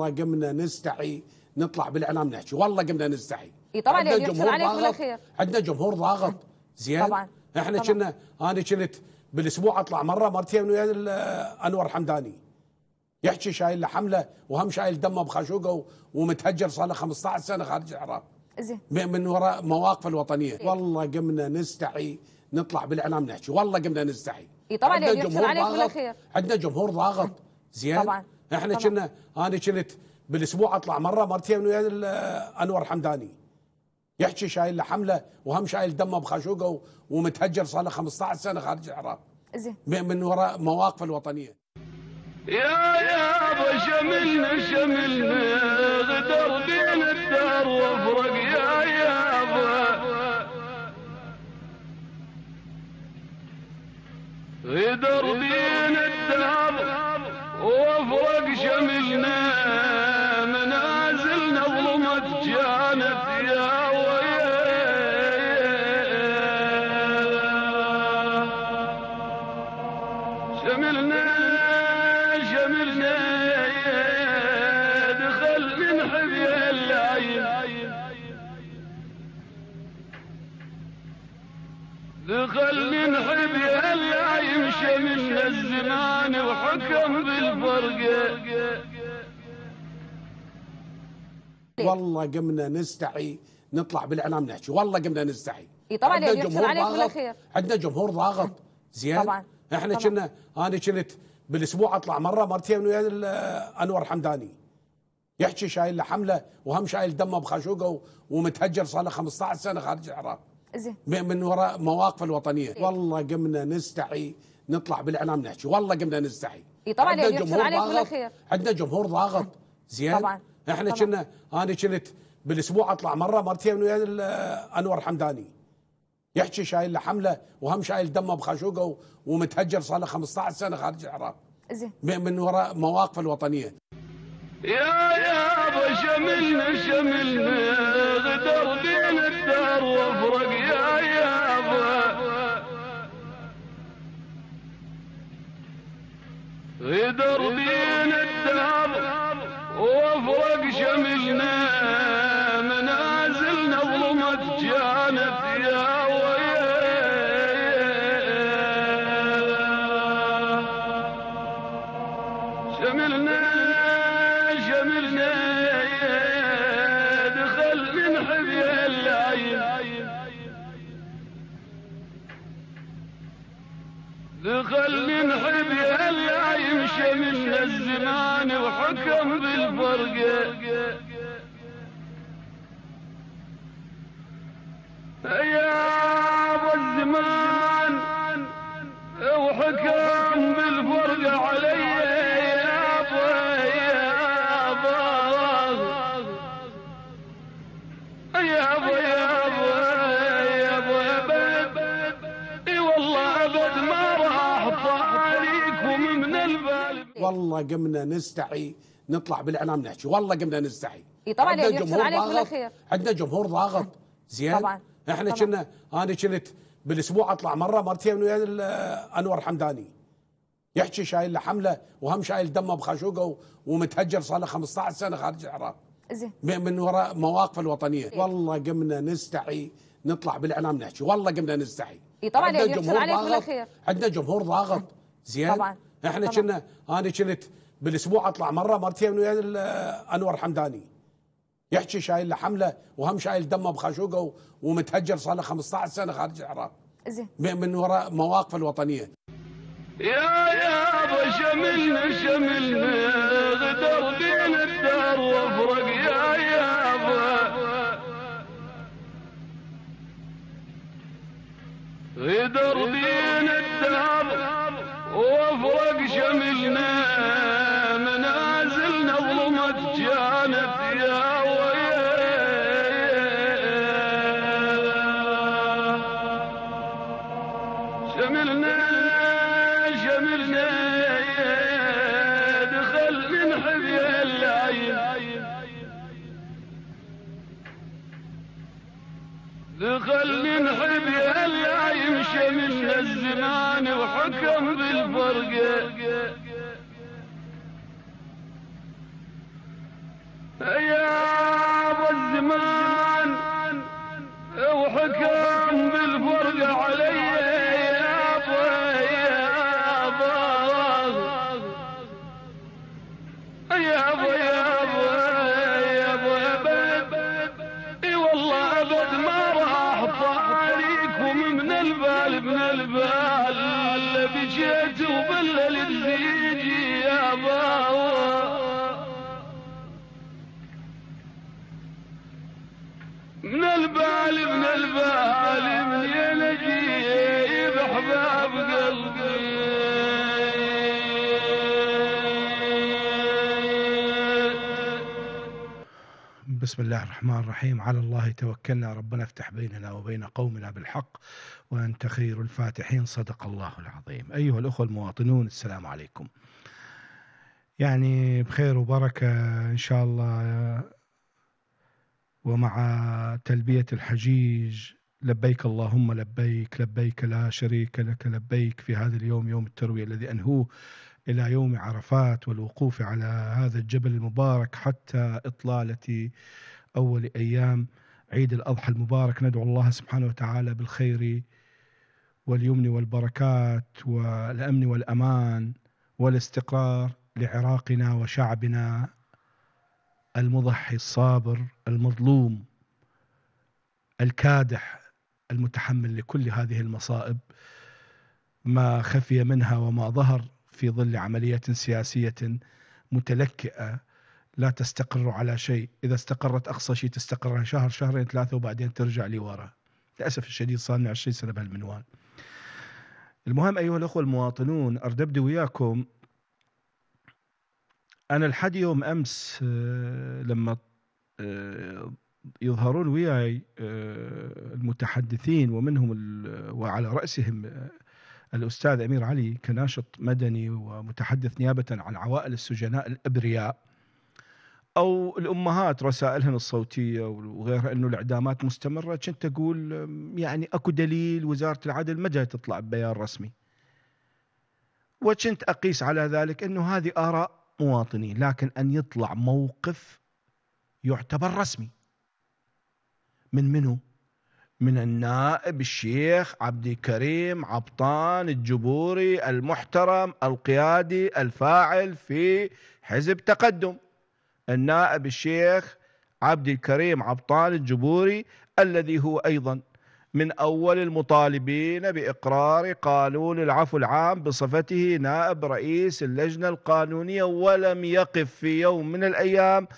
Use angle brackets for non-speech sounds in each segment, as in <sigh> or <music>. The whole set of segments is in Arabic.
والله قمنا نستحي نطلع بالاعلام نحكي والله قمنا نستحي اي طبعا عندنا جمهور عليك بالاخير عندنا جمهور ضاغط زين طبعا احنا كنا انا كنت بالاسبوع اطلع مره مرتين ويا انور حمداني يحكي شايل حمله وهم شايل دمه بخاشوقه ومتهجر صار له 15 سنه خارج العراق زين من وراء مواقف الوطنيه إيه؟ والله قمنا نستحي نطلع بالاعلام نحكي والله قمنا نستحي اي طبعا عندنا جمهور عليك بالاخير عندنا جمهور ضاغط زين طبعا احنا كنا انا كنت بالاسبوع اطلع مره مرتين ويا انور حمداني يحكي شايل له حمله وهم شايل دمه بخاشوقه ومتهجر صار له 15 سنه خارج العراق زين من وراء مواقفه الوطنيه يا يا ابو شملنا شملنا غدر بين الدار وفرق يا يا ابو غدر بين الدار وافرج شملنا يخل من حبي الا يمشي من الزمان وحكم بالفرقة والله قمنا نستحي نطلع بالاعلام نحكي والله قمنا نستحي طبعا عندنا جمهور ضاغط عندنا جمهور ضاغط زين طبعا احنا كنا انا كنت بالاسبوع اطلع مره مرتين ويا انور حمداني يحكي شايل له حمله وهم شايل دمه بخاشوقه ومتهجر صار له 15 سنه خارج العراق زين من وراء مواقف الوطنيه إيه؟ والله قمنا نستحي نطلع بالاعلام نحكي والله قمنا نستحي اي طبعا عندنا جمهور ضاغط عندنا جمهور ضاغط زين طبعا احنا كنا انا كنت بالاسبوع اطلع مره مرتين ويا انور حمداني يحكي شايل له حمله وهم شايل دمه بخاشوقه ومتهجر صار له 15 سنه خارج العراق زين من وراء مواقف الوطنيه يا يابا شملنا شملنا غدر بين الدار وفرقنا غدر دين الدهر وفرق شملنا لخلي نحب هلا يمشي من الزمان وحكم بالفرقة يا ابو الزمان وحكم بالفرقة علي والله قمنا نستحي نطلع بالاعلام نحكي والله قمنا نستحي طبعا عندنا يعني جمهور ضاغط عندنا جمهور ضاغط زين طبعا احنا كنا انا كنت بالاسبوع اطلع مره مرتين ويا انور حمداني يحكي شايل له حمله وهم شايل دمه بخاشوقه ومتهجر صار له 15 سنه خارج العراق زين من وراء مواقف الوطنيه إيه؟ والله قمنا نستحي نطلع بالاعلام نحكي والله قمنا نستحي طبعا يعني عندنا جمهور ضاغط عندنا جمهور ضاغط زين طبعا احنا كنا انا كنت بالاسبوع اطلع مره مرتين ويا انور حمداني يحكي شايل له حمله وهم شايل دمه بخاشوقه ومتهجر صار له 15 سنه خارج العراق زين من وراء مواقف الوطنيه يا يا ابو شملنا شملنا غدر بين الدار وفرق يا يا ابو غدر بين الدار وافرق شملنا منازلنا ظلمت جانب يا شملنا شملنا دخل من حبي العين دخل من حبي العين عاش من الزمان وحكم بالفرقة يا ابو الزمان وحكم بالفرقة عليه بسم الله الرحمن الرحيم على الله توكلنا ربنا افتح بيننا وبين قومنا بالحق وأنت خير الفاتحين صدق الله العظيم أيها الأخوة المواطنون السلام عليكم يعني بخير وبركة إن شاء الله ومع تلبية الحجيج لبيك اللهم لبيك لبيك لا شريك لك لبيك في هذا اليوم يوم التروية الذي أنهوه إلى يوم عرفات والوقوف على هذا الجبل المبارك حتى إطلالة أول أيام عيد الأضحى المبارك ندعو الله سبحانه وتعالى بالخير واليمن والبركات والأمن والأمان والاستقرار لعراقنا وشعبنا المضحي الصابر المظلوم الكادح المتحمل لكل هذه المصائب ما خفي منها وما ظهر في ظل عملية سياسية متلكئة لا تستقر على شيء إذا استقرت أقصى شيء تستقر شهر شهرين ثلاثة وبعدين ترجع لورا للأسف الشديد صار لنا 20 سنة بهالمنوال المهم أيها الأخوة المواطنون أردبدي وياكم أنا لحد يوم أمس آه، لما آه، يظهرون وياي آه، المتحدثين ومنهم وعلى رأسهم الأستاذ أمير علي كناشط مدني ومتحدث نيابة عن عوائل السجناء الأبرياء أو الأمهات رسائلهن الصوتية وغيرها أنه الإعدامات مستمرة كنت أقول يعني أكو دليل وزارة العدل ما جاي تطلع ببيان رسمي وكنت أقيس على ذلك أنه هذه آراء مواطنين لكن أن يطلع موقف يعتبر رسمي من منه من النائب الشيخ عبد الكريم عبطان الجبوري المحترم القيادي الفاعل في حزب تقدم النائب الشيخ عبد الكريم عبطان الجبوري الذي هو أيضا من أول المطالبين بإقرار قانون العفو العام بصفته نائب رئيس اللجنة القانونية ولم يقف في يوم من الأيام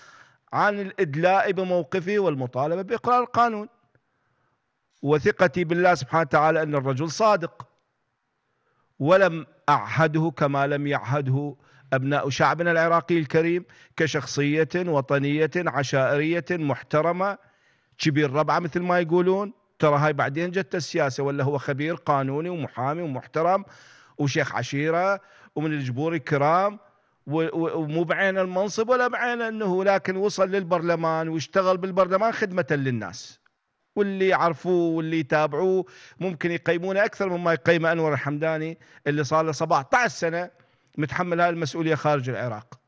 عن الإدلاء بموقفه والمطالبة بإقرار القانون وثقتي بالله سبحانه وتعالى ان الرجل صادق ولم اعهده كما لم يعهده ابناء شعبنا العراقي الكريم كشخصيه وطنيه عشائريه محترمه كبير ربعه مثل ما يقولون ترى هاي بعدين جت السياسه ولا هو خبير قانوني ومحامي ومحترم وشيخ عشيره ومن الجبور الكرام ومو بعين المنصب ولا بعين انه لكن وصل للبرلمان واشتغل بالبرلمان خدمه للناس واللي يعرفوه واللي يتابعوه ممكن يقيمونه اكثر مما يقيمه انور الحمداني اللي صار له 17 سنه متحمل هاي المسؤوليه خارج العراق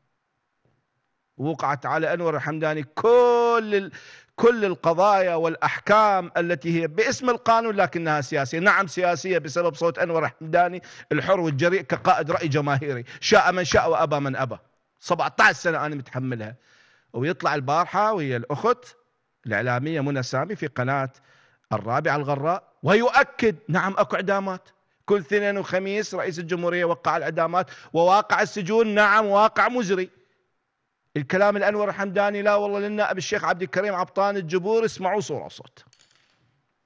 وقعت على انور الحمداني كل كل القضايا والاحكام التي هي باسم القانون لكنها سياسيه، نعم سياسيه بسبب صوت انور الحمداني الحر والجريء كقائد راي جماهيري، شاء من شاء وابى من ابى. 17 سنه انا متحملها. ويطلع البارحه ويا الاخت الإعلامية منى سامي في قناة الرابعة الغراء ويؤكد نعم أكو إعدامات كل اثنين وخميس رئيس الجمهورية وقع الإعدامات وواقع السجون نعم واقع مزري الكلام الأنور الحمداني لا والله للنائب الشيخ عبد الكريم عبطان الجبور اسمعوا صورة صوت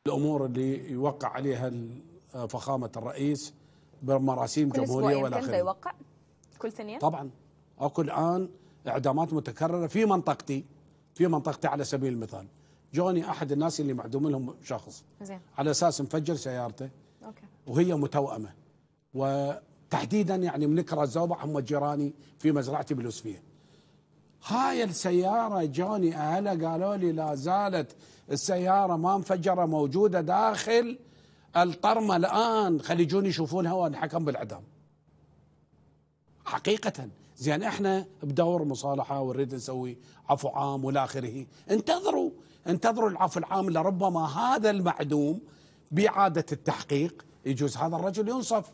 الأمور اللي يوقع عليها فخامة الرئيس بمراسيم جمهورية ولا خير يوقع كل ثنين طبعا أكو الآن إعدامات متكررة في منطقتي في منطقتي على سبيل المثال جوني احد الناس اللي معدوم لهم شخص زين على اساس مفجر سيارته اوكي وهي متوأمه وتحديدا يعني من منكره الزوبع هم جيراني في مزرعتي بالوسفيه هاي السيارة جوني أهلها قالوا لي لا زالت السيارة ما انفجرة موجودة داخل الطرمة الآن خلي يجون يشوفونها ونحكم بالإعدام حقيقة زين احنا بدور مصالحه ونريد نسوي عفو عام والى اخره انتظروا انتظروا العفو العام لربما هذا المعدوم باعاده التحقيق يجوز هذا الرجل ينصف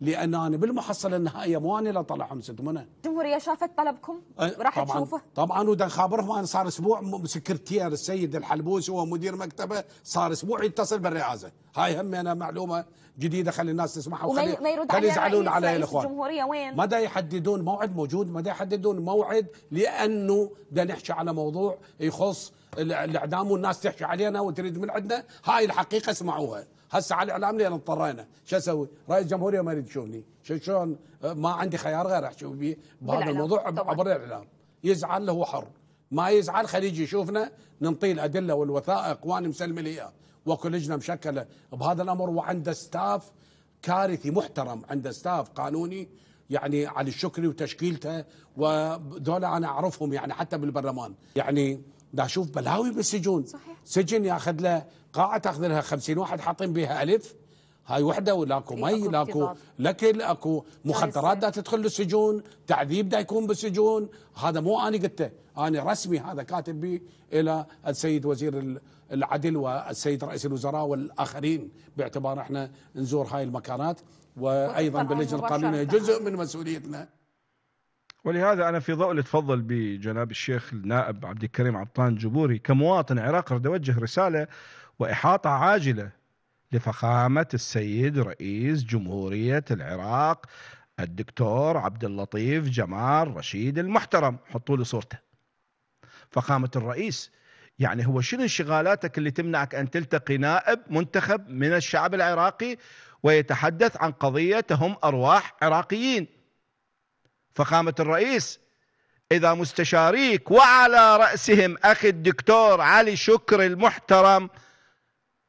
لان انا بالمحصله النهائيه مو انا اللي اطلعهم سد منى الجمهوريه شافت طلبكم وراح طبعا تشوفه طبعا ودا خابرهم انا صار اسبوع سكرتير السيد الحلبوس هو مدير مكتبه صار اسبوع يتصل بالرئاسه هاي هم انا معلومه جديده خلي الناس تسمعها وخلي ما يرد خلي يزعلون علي الاخوان الجمهوريه وين ما دا يحددون موعد موجود ما دا يحددون موعد لانه دا نحكي على موضوع يخص الاعدام والناس تحكي علينا وتريد من عندنا هاي الحقيقه اسمعوها هسه علي الاعلام لان اضطرينا شو اسوي؟ رئيس جمهوريه ما يريد يشوفني شلون أه، ما عندي خيار غير احكي به بهذا الموضوع عبر الاعلام يزعل هو حر ما يزعل خليجي يشوفنا ننطيه الادله والوثائق وانا مسلم اياه واكو لجنه مشكله بهذا الامر وعنده ستاف كارثي محترم عنده ستاف قانوني يعني علي الشكري وتشكيلته وذولا انا اعرفهم يعني حتى بالبرلمان يعني دا اشوف بلاوي بالسجون صحيح. سجن ياخذ له قاعه تاخذ لها 50 واحد حاطين بها الف هاي وحده ولاكو مي لاكو لكل اكو مخدرات دا تدخل للسجون تعذيب دا يكون بالسجون هذا مو انا قلته انا رسمي هذا كاتب بي الى السيد وزير العدل والسيد رئيس الوزراء والاخرين باعتبار احنا نزور هاي المكانات وايضا باللجنه القانونيه جزء من مسؤوليتنا ولهذا انا في ضوء اللي تفضل بجناب الشيخ النائب عبد الكريم عطان جبوري كمواطن عراقي اريد اوجه رساله واحاطه عاجله لفخامه السيد رئيس جمهوريه العراق الدكتور عبد اللطيف جمال رشيد المحترم حطوا لي صورته فخامه الرئيس يعني هو شنو انشغالاتك اللي تمنعك ان تلتقي نائب منتخب من الشعب العراقي ويتحدث عن قضيه تهم ارواح عراقيين فخامة الرئيس إذا مستشاريك وعلى رأسهم أخي الدكتور علي شكر المحترم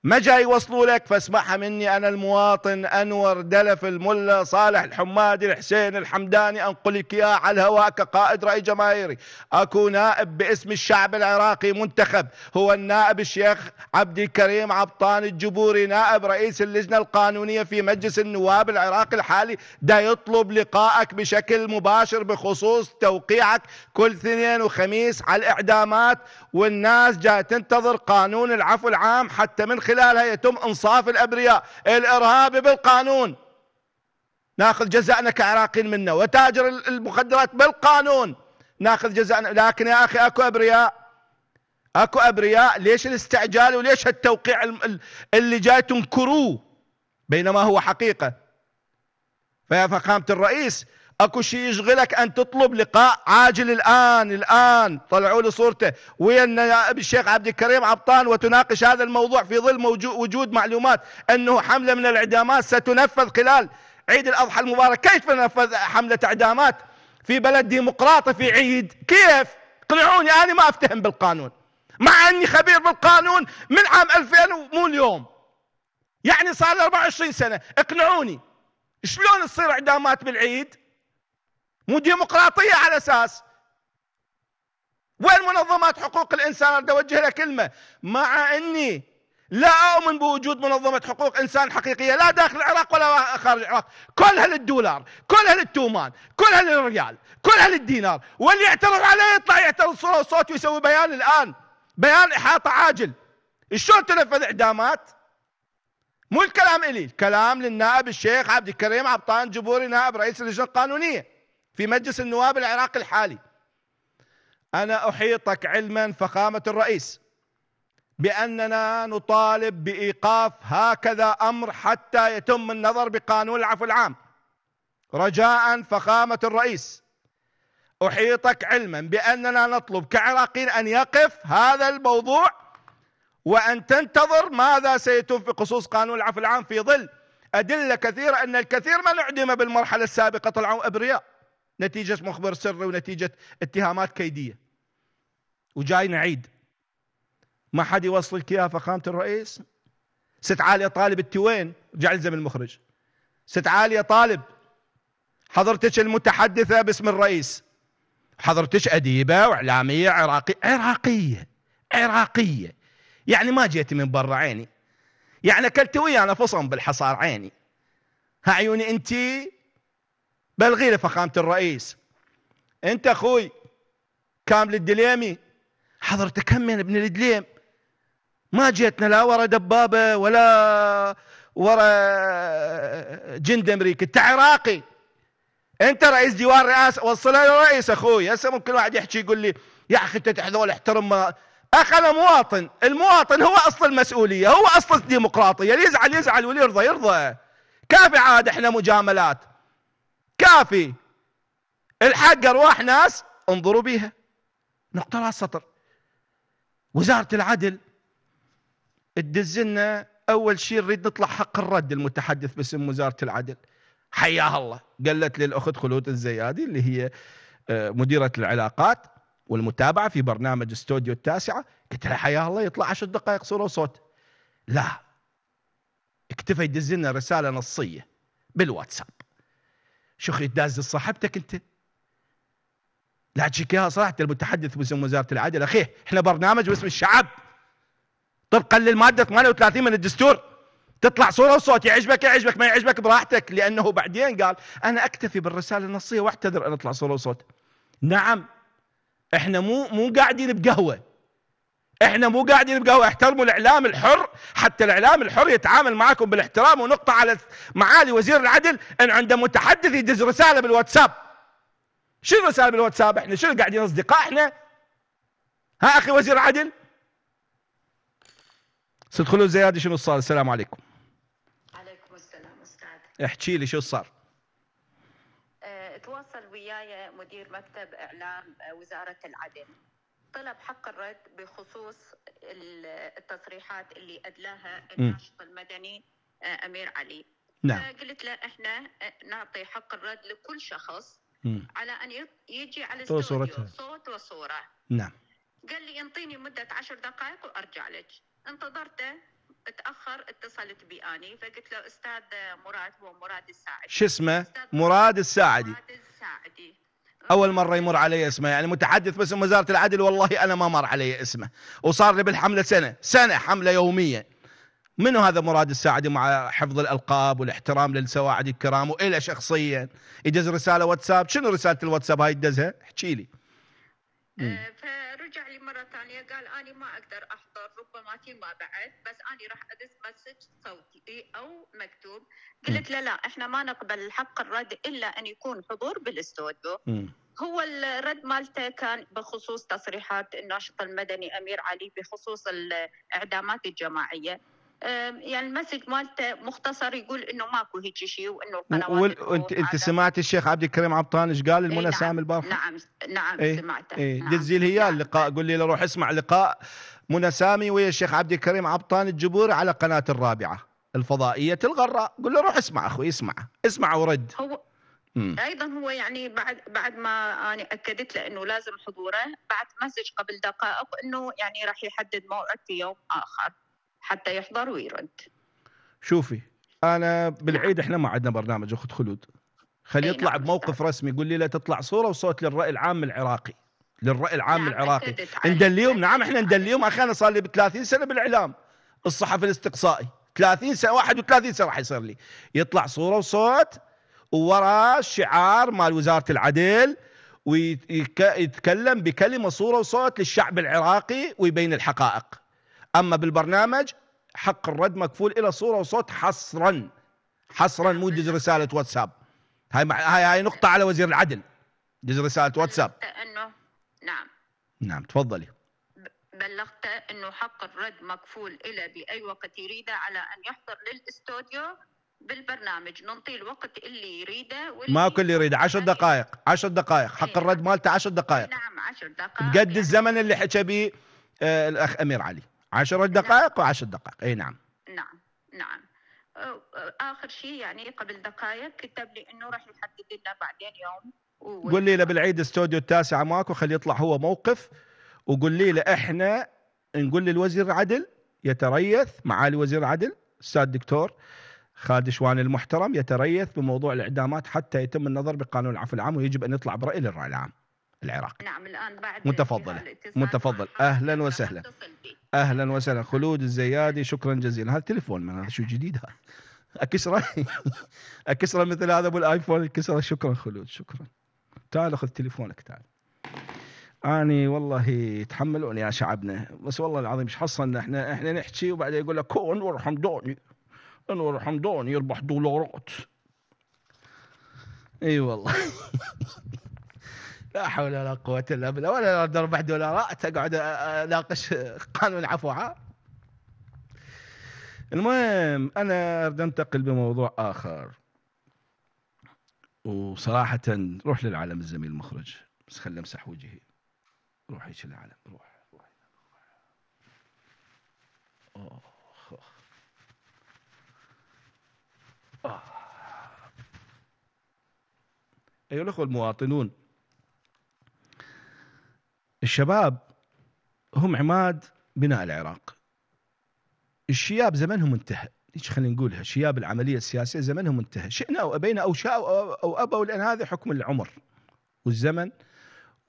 ما جاي يوصلوا لك فاسمعها مني انا المواطن انور دلف الملا صالح الحمادي الحسين الحمداني انقل لك اياه على الهواء كقائد راي جماهيري اكو نائب باسم الشعب العراقي منتخب هو النائب الشيخ عبد الكريم عبطان الجبوري نائب رئيس اللجنه القانونيه في مجلس النواب العراقي الحالي دا يطلب لقائك بشكل مباشر بخصوص توقيعك كل اثنين وخميس على الاعدامات والناس جاي تنتظر قانون العفو العام حتى من خلال خلالها يتم انصاف الابرياء الارهابي بالقانون ناخذ جزائنا كعراقيين منه وتاجر المخدرات بالقانون ناخذ جزائنا لكن يا اخي اكو ابرياء اكو ابرياء ليش الاستعجال وليش التوقيع اللي جاي تنكروه بينما هو حقيقه فيا فخامه الرئيس اكو شيء يشغلك ان تطلب لقاء عاجل الان الان طلعوا لي صورته ويا النائب الشيخ عبد الكريم عبطان وتناقش هذا الموضوع في ظل وجود معلومات انه حمله من الاعدامات ستنفذ خلال عيد الاضحى المبارك كيف نفذ حمله اعدامات في بلد ديمقراطي في عيد كيف اقنعوني انا ما افتهم بالقانون مع اني خبير بالقانون من عام 2000 ومو اليوم يعني صار 24 سنه اقنعوني شلون تصير اعدامات بالعيد مو ديمقراطيه على اساس وين منظمات حقوق الانسان اريد اوجه لها كلمه مع اني لا اؤمن بوجود منظمه حقوق انسان حقيقيه لا داخل العراق ولا خارج العراق كلها للدولار كلها للتومان كلها للريال كلها للدينار واللي يعترض عليه يطلع يعترض صوره وصوت ويسوي بيان الان بيان احاطه عاجل شلون تنفذ اعدامات مو الكلام الي الكلام للنائب الشيخ عبد الكريم عبطان جبوري نائب رئيس اللجنه القانونيه في مجلس النواب العراقي الحالي أنا أحيطك علما فخامة الرئيس بأننا نطالب بإيقاف هكذا أمر حتى يتم النظر بقانون العفو العام رجاء فخامة الرئيس أحيطك علما بأننا نطلب كعراقيين أن يقف هذا الموضوع وأن تنتظر ماذا سيتم في خصوص قانون العفو العام في ظل أدلة كثيرة أن الكثير من أعدم بالمرحلة السابقة طلعوا أبرياء نتيجة مخبر سري ونتيجة اتهامات كيدية وجاي نعيد ما حد يوصلك اياها فخامة الرئيس ست عالية طالب انت وين؟ رجع لزم المخرج ست عالية طالب حضرتك المتحدثة باسم الرئيس حضرتك أديبة وإعلامية عراقية عراقية عراقية يعني ما جيت من برا عيني يعني أكلت ويانا فصم بالحصار عيني ها عيوني أنت بلغي لفخامة الرئيس انت اخوي كامل الدليمي حضرتك من ابن الدليم ما جيتنا لا ورا دبابة ولا ورا جند امريكي انت عراقي انت رئيس ديوان رئاسة وصلها للرئيس اخوي هسه ممكن واحد يحكي يقول لي يا اخي انت تحذول احترم اخ انا مواطن المواطن هو اصل المسؤوليه هو اصل الديمقراطيه اللي يزعل يزعل واللي يرضى يرضى كافي عاد احنا مجاملات كافي الحق ارواح ناس انظروا بيها نقطة راس سطر وزارة العدل تدز لنا اول شيء نريد نطلع حق الرد المتحدث باسم وزارة العدل حياها الله قالت لي الاخت خلود الزيادي اللي هي آه، مديرة العلاقات والمتابعة في برنامج استوديو التاسعة قلت لها حياها الله يطلع عشر دقائق صورة وصوت لا اكتفى يدز لنا رسالة نصية بالواتساب اخي الداز صاحبتك انت لا تشكيها صراحه المتحدث باسم وزاره العدل اخي احنا برنامج باسم الشعب طبقا للماده 38 من الدستور تطلع صوره وصوت يعجبك يعجبك ما يعجبك براحتك لانه بعدين قال انا اكتفي بالرساله النصيه واعتذر ان اطلع صوره وصوت نعم احنا مو مو قاعدين بقهوه احنا مو قاعدين نبقى احترموا الاعلام الحر حتى الاعلام الحر يتعامل معكم بالاحترام ونقطة على معالي وزير العدل ان عند متحدث يدز رسالة بالواتساب شو الرسالة بالواتساب احنا شو قاعدين اصدقاء احنا ها اخي وزير عدل سيد خلود شنو صار السلام عليكم عليكم السلام استاذ احكي لي شو صار اه تواصل وياي مدير مكتب اعلام وزارة العدل طلب حق الرد بخصوص التصريحات اللي ادلاها الناشط المدني آه، امير علي نعم. قلت له احنا آه، نعطي حق الرد لكل شخص مم. على ان يجي على الاستوديو صوت وصوره نعم قال لي انطيني مده عشر دقائق وارجع لك انتظرته تاخر اتصلت بي اني فقلت له استاذ مراد هو مراد الساعدي شو اسمه مراد الساعدي مراد الساعدي اول مره يمر علي اسمه يعني متحدث باسم وزاره العدل والله انا ما مر علي اسمه وصار لي بالحمله سنه سنه حمله يوميه منو هذا مراد الساعدي مع حفظ الالقاب والاحترام للسواعد الكرام والى شخصيا يدز رساله واتساب شنو رساله الواتساب هاي يدزها احكي لي آه، الثانيه يعني قال اني ما اقدر احضر ربما ما بعد بس اني راح ادز مسج صوتي او مكتوب قلت له لا احنا ما نقبل حق الرد الا ان يكون حضور بالاستوديو هو الرد مالته كان بخصوص تصريحات الناشط المدني امير علي بخصوص الاعدامات الجماعيه يعني المسج مالته مختصر يقول انه ماكو هيك شيء وانه القنوات وانت انت سمعت الشيخ عبد الكريم عبطان ايش قال المنى ايه نعم البارحه؟ نعم نعم ايه سمعته ايه نعم دزي لي اياه اللقاء نعم. قول لي روح اسمع لقاء منى سامي ويا الشيخ عبد الكريم عبطان الجبوري على قناه الرابعه الفضائيه الغراء قول له روح اسمع اخوي اسمع اسمع ورد هو مم. ايضا هو يعني بعد بعد ما انا اكدت له انه لازم حضوره بعد مسج قبل دقائق انه يعني راح يحدد موعد في يوم اخر حتى يحضر ويرد شوفي انا نعم. بالعيد احنا ما عندنا برنامج اخت خلود خليه يطلع نعم، بموقف رسمي يقول لي لا تطلع صوره وصوت للراي العام العراقي للراي العام نعم العراقي ندليهم نعم احنا ندليهم اخي انا صار لي ب 30 سنه بالاعلام الصحفي الاستقصائي 30 سنه 31 سنه راح يصير لي يطلع صوره وصوت ووراء شعار مال وزاره العدل ويتكلم بكلمه صوره وصوت للشعب العراقي ويبين الحقائق أما بالبرنامج حق الرد مكفول إلى صورة وصوت حصرا حصرا مو جزء رسالة واتساب هاي هاي هاي نقطة على وزير العدل جزء رسالة واتساب أنه نعم نعم تفضلي بلغت أنه حق الرد مكفول إلى بأي وقت يريده على أن يحضر للاستوديو بالبرنامج ننطي الوقت اللي يريده واللي ماكو اللي يريده 10 دقائق 10 دقائق حق إيه. الرد مالته 10 دقائق نعم 10 دقائق قد يعني الزمن اللي حكى به آه، الاخ امير علي 10 دقائق نعم. و10 دقائق اي نعم نعم نعم اخر شيء يعني قبل دقائق كتب لي انه راح يحدد لنا بعدين يوم قول لي له بالعيد استوديو التاسع ماكو خليه يطلع هو موقف وقول لي له احنا نقول للوزير عدل يتريث معالي وزير عدل استاذ دكتور خالد شوان المحترم يتريث بموضوع الاعدامات حتى يتم النظر بقانون العفو العام ويجب ان يطلع براي للراي العام العراقي. نعم الان بعد متفضل متفضل اهلا وسهلا. اهلا وسهلا خلود الزيادي شكرا جزيلا هذا تليفون من هذا شو جديد هذا اكسره <laughs> اكسره مثل هذا ابو الايفون اكسره شكرا خلود شكرا تعال خذ تليفونك تعال اني والله تحملوني يا شعبنا بس والله العظيم ايش حصلنا احنا احنا نحكي وبعدين يقول لك انور حمدوني انور حمدوني يربح دولارات اي أيوة والله <laughs> لا حول ولا قوه الا بالله ولا اربع دولارات اقعد اناقش قانون ها المهم انا بدي انتقل بموضوع اخر وصراحة روح للعالم الزميل المخرج بس خليه امسح وجهي روح هيك العالم روح روح أوه. أوه. أيها الأخوة المواطنون الشباب هم عماد بناء العراق الشياب زمنهم انتهى ايش خلينا نقولها شياب العمليه السياسيه زمنهم انتهى شئنا او ابينا او شاءوا او ابوا لان هذا حكم العمر والزمن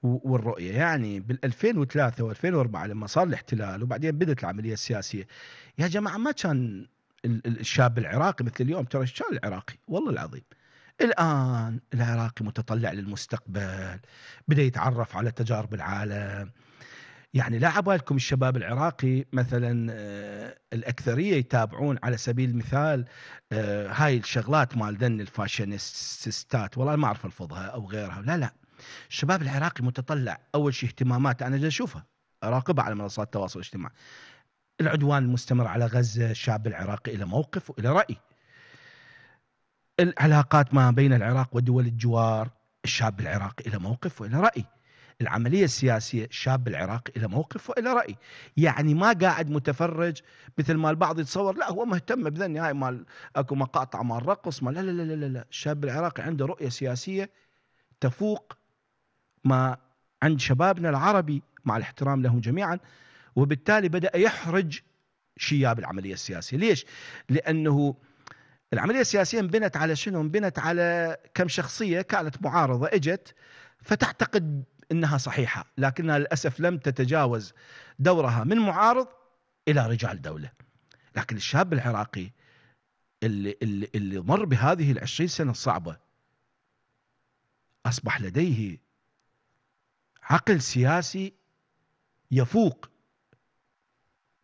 والرؤيه يعني بال 2003 و2004 لما صار الاحتلال وبعدين بدات العمليه السياسيه يا جماعه ما كان الشاب العراقي مثل اليوم ترى الشاب العراقي والله العظيم الآن العراقي متطلع للمستقبل بدأ يتعرف على تجارب العالم يعني لا عبالكم الشباب العراقي مثلا آه، الأكثرية يتابعون على سبيل المثال آه، هاي الشغلات مال دن الفاشينستات والله ما أعرف الفضها أو غيرها لا لا الشباب العراقي متطلع أول شيء اهتمامات أنا أشوفها أراقبها على منصات التواصل الاجتماعي العدوان المستمر على غزة الشعب العراقي إلى موقف وإلى رأي العلاقات ما بين العراق ودول الجوار الشاب العراقي إلى موقف وإلى رأي العملية السياسية الشاب العراقي إلى موقف وإلى رأي يعني ما قاعد متفرج مثل ما البعض يتصور لا هو مهتم بذني هاي مال أكو مقاطع مال رقص ما لا لا لا لا لا الشاب العراقي عنده رؤية سياسية تفوق ما عند شبابنا العربي مع الاحترام لهم جميعا وبالتالي بدأ يحرج شياب العملية السياسية ليش؟ لأنه العمليه السياسيه انبنت على شنو؟ انبنت على كم شخصيه كانت معارضه اجت فتعتقد انها صحيحه، لكنها للاسف لم تتجاوز دورها من معارض الى رجال دوله. لكن الشاب العراقي اللي اللي, اللي مر بهذه ال سنه الصعبه اصبح لديه عقل سياسي يفوق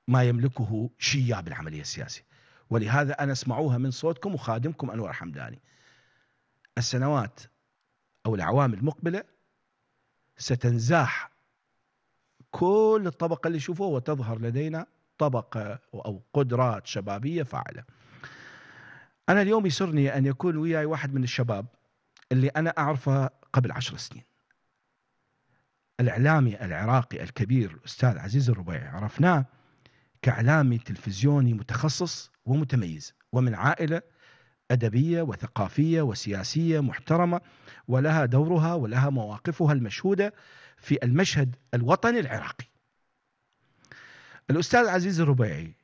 ما يملكه شياب العمليه السياسيه. ولهذا أنا اسمعوها من صوتكم وخادمكم أنور حمداني السنوات أو الأعوام المقبلة ستنزاح كل الطبقة اللي يشوفوها وتظهر لدينا طبقة أو قدرات شبابية فاعلة أنا اليوم يسرني أن يكون وياي واحد من الشباب اللي أنا أعرفه قبل عشر سنين الإعلامي العراقي الكبير الأستاذ عزيز الربيع عرفناه كإعلامي تلفزيوني متخصص ومتميز ومن عائلة أدبية وثقافية وسياسية محترمة ولها دورها ولها مواقفها المشهودة في المشهد الوطني العراقي الأستاذ عزيز الربيعي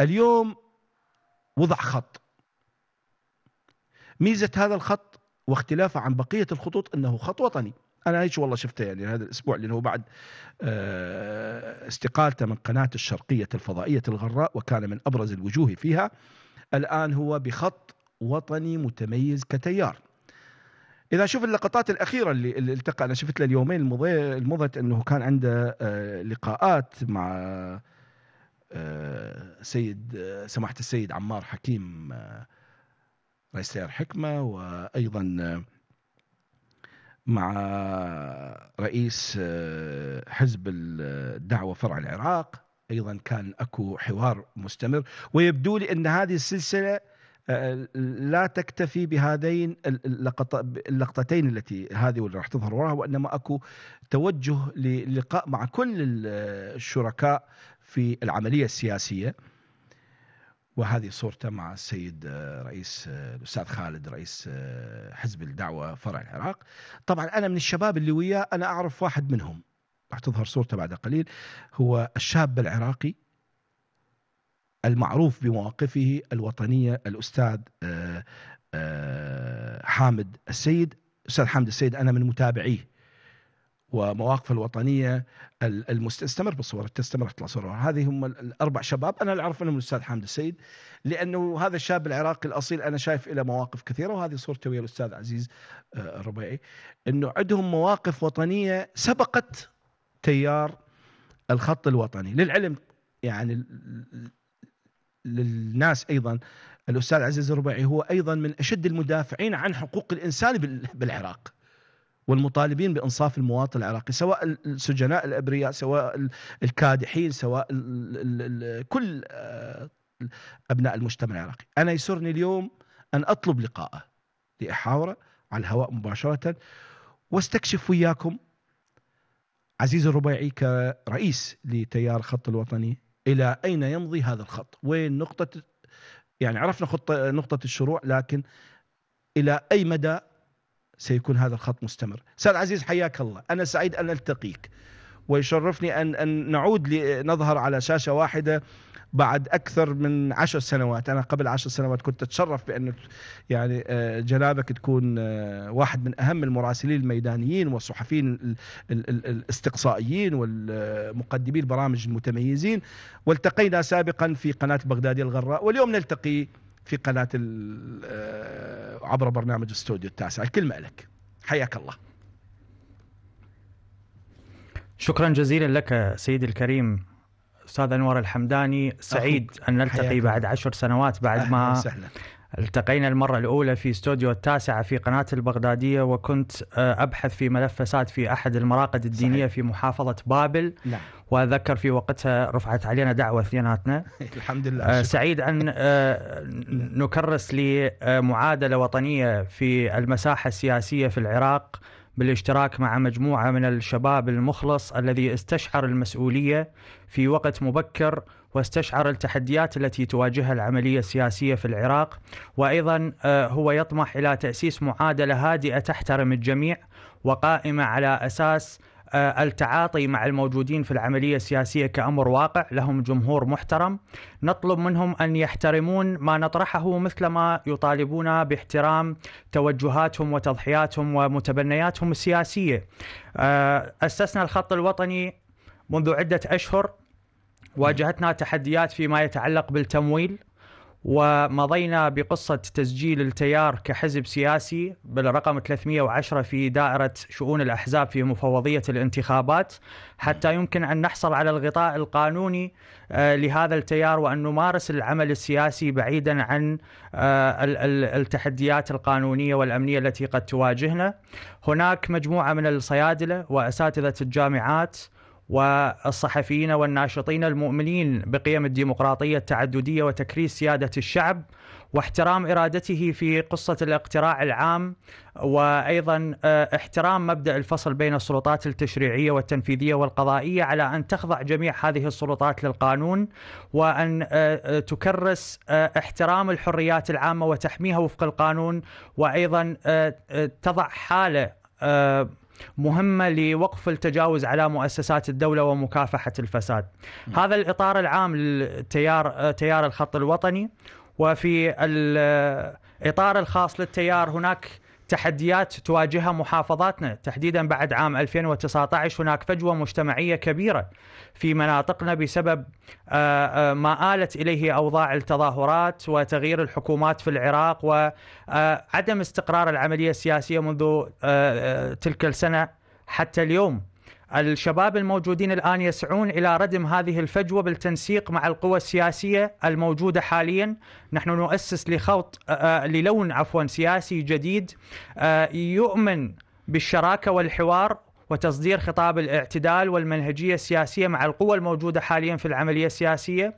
اليوم وضع خط ميزة هذا الخط واختلافه عن بقية الخطوط أنه خط وطني انا ايش والله شفته يعني هذا الاسبوع لانه بعد آه، استقالته من قناه الشرقيه الفضائيه الغراء وكان من ابرز الوجوه فيها الان هو بخط وطني متميز كتيار اذا شوف اللقطات الاخيره اللي, اللي التقى انا شفت له اليومين المضت انه كان عنده آه، لقاءات مع آه، سيد سماحه السيد عمار حكيم رئيس تيار حكمه وايضا مع رئيس آه، حزب الدعوة فرع العراق أيضا كان أكو حوار مستمر ويبدو لي أن هذه السلسلة آه، لا تكتفي بهذين اللقطتين التي هذه واللي راح تظهر وراها وانما اكو توجه للقاء مع كل آه، الشركاء في العمليه السياسيه وهذه صورته مع السيد آه، رئيس آه، الاستاذ خالد رئيس آه، حزب الدعوه فرع العراق طبعا انا من الشباب اللي وياه انا اعرف واحد منهم راح تظهر صورته بعد قليل هو الشاب العراقي المعروف بمواقفه الوطنيه الاستاذ حامد السيد استاذ حامد السيد انا من متابعيه ومواقف الوطنيه المستمر بالصور تستمر تطلع صور هذه هم الاربع شباب انا اللي اعرف أنهم الاستاذ حامد السيد لانه هذا الشاب العراقي الاصيل انا شايف إلى مواقف كثيره وهذه صورته ويا الاستاذ عزيز آه، الربيعي انه عندهم مواقف وطنيه سبقت تيار الخط الوطني للعلم يعني للناس ايضا الاستاذ عزيز الربيعي هو ايضا من اشد المدافعين عن حقوق الانسان بالعراق والمطالبين بانصاف المواطن العراقي سواء السجناء الابرياء سواء الكادحين سواء الـ كل آه، ابناء المجتمع العراقي انا يسرني اليوم ان اطلب لقاءه لاحاوره على الهواء مباشره واستكشف وياكم عزيز الربيعي كرئيس لتيار الخط الوطني الى اين يمضي هذا الخط؟ وين نقطه يعني عرفنا خطه نقطه الشروع لكن الى اي مدى سيكون هذا الخط مستمر سيد عزيز حياك الله أنا سعيد أن ألتقيك ويشرفني أن, أن نعود لنظهر على شاشة واحدة بعد أكثر من عشر سنوات أنا قبل عشر سنوات كنت أتشرف بأن يعني آه، جنابك تكون آه، واحد من أهم المراسلين الميدانيين والصحفيين الاستقصائيين والمقدمين البرامج المتميزين والتقينا سابقا في قناة البغدادية الغراء واليوم نلتقي في قناه آه، عبر برنامج استوديو التاسع الكلمه لك حياك الله شكرا جزيلا لك سيدي الكريم استاذ انور الحمداني سعيد ان نلتقي بعد عشر سنوات بعد ما سهلا. التقينا المرة الأولى في استوديو التاسعة في قناة البغدادية وكنت آه، أبحث في ملف فساد في أحد المراقد الدينية صحيح. في محافظة بابل نعم. وأذكر في وقتها رفعت علينا دعوة اثنيناتنا <laughs> الحمد لله آه، سعيد أن آه، نكرس لمعادلة وطنية في المساحة السياسية في العراق بالاشتراك مع مجموعة من الشباب المخلص الذي استشعر المسؤولية في وقت مبكر واستشعر التحديات التي تواجهها العملية السياسية في العراق وأيضا آه، هو يطمح إلى تأسيس معادلة هادئة تحترم الجميع وقائمة على أساس آه، التعاطي مع الموجودين في العملية السياسية كأمر واقع لهم جمهور محترم نطلب منهم أن يحترمون ما نطرحه مثلما يطالبون باحترام توجهاتهم وتضحياتهم ومتبنياتهم السياسية آه، أسسنا الخط الوطني منذ عدة أشهر واجهتنا تحديات فيما يتعلق بالتمويل ومضينا بقصة تسجيل التيار كحزب سياسي بالرقم 310 في دائرة شؤون الأحزاب في مفوضية الانتخابات حتى يمكن أن نحصل على الغطاء القانوني آه، لهذا التيار وأن نمارس العمل السياسي بعيدا عن آه، التحديات القانونية والأمنية التي قد تواجهنا هناك مجموعة من الصيادلة وأساتذة الجامعات والصحفيين والناشطين المؤمنين بقيم الديمقراطية التعددية وتكريس سيادة الشعب واحترام إرادته في قصة الاقتراع العام وأيضا آه، احترام مبدأ الفصل بين السلطات التشريعية والتنفيذية والقضائية على أن تخضع جميع هذه السلطات للقانون وأن آه، آه، تكرس احترام الحريات العامة وتحميها وفق القانون وأيضا تضع حالة مهمة لوقف التجاوز على مؤسسات الدولة ومكافحة الفساد هذا الإطار العام للتيار تيار الخط الوطني وفي الإطار الخاص للتيار هناك تحديات تواجهها محافظاتنا تحديدا بعد عام 2019 هناك فجوة مجتمعية كبيرة في مناطقنا بسبب آه، آه، ما آلت إليه أوضاع التظاهرات وتغيير الحكومات في العراق وعدم آه، استقرار العملية السياسية منذ تلك السنة حتى اليوم الشباب الموجودين الان يسعون الى ردم هذه الفجوه بالتنسيق مع القوى السياسيه الموجوده حاليا، نحن نؤسس لخوط آه، آه، للون عفوا سياسي جديد آه، يؤمن بالشراكه والحوار وتصدير خطاب الاعتدال والمنهجية السياسية مع القوى الموجودة حاليا في العملية السياسية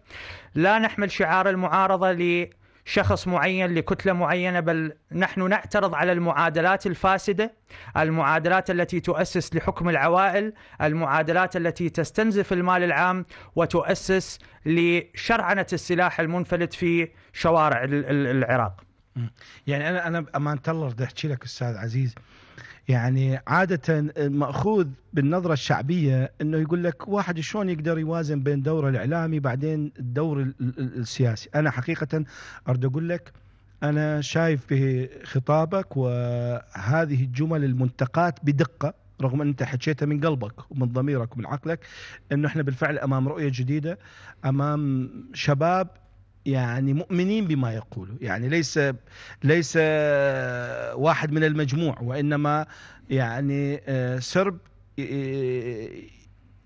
لا نحمل شعار المعارضة ل شخص معين لكتله معينه بل نحن نعترض على المعادلات الفاسده، المعادلات التي تؤسس لحكم العوائل، المعادلات التي تستنزف المال العام وتؤسس لشرعنه السلاح المنفلت في شوارع العراق. يعني انا انا امانه الله بدي احكي لك استاذ عزيز يعني عادة المأخوذ بالنظرة الشعبية أنه يقول لك واحد شلون يقدر يوازن بين دوره الإعلامي بعدين الدور السياسي أنا حقيقة أرد أقول لك أنا شايف في خطابك وهذه الجمل المنتقاة بدقة رغم أن أنت حكيتها من قلبك ومن ضميرك ومن عقلك أنه إحنا بالفعل أمام رؤية جديدة أمام شباب يعني مؤمنين بما يقولوا يعني ليس ليس واحد من المجموع وإنما يعني آه، سرب آه،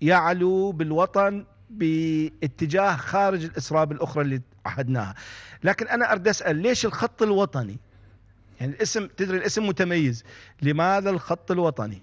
يعلو بالوطن باتجاه خارج الإسراب الأخرى اللي عهدناها لكن أنا أرد أسأل ليش الخط الوطني يعني الاسم تدري الاسم متميز لماذا الخط الوطني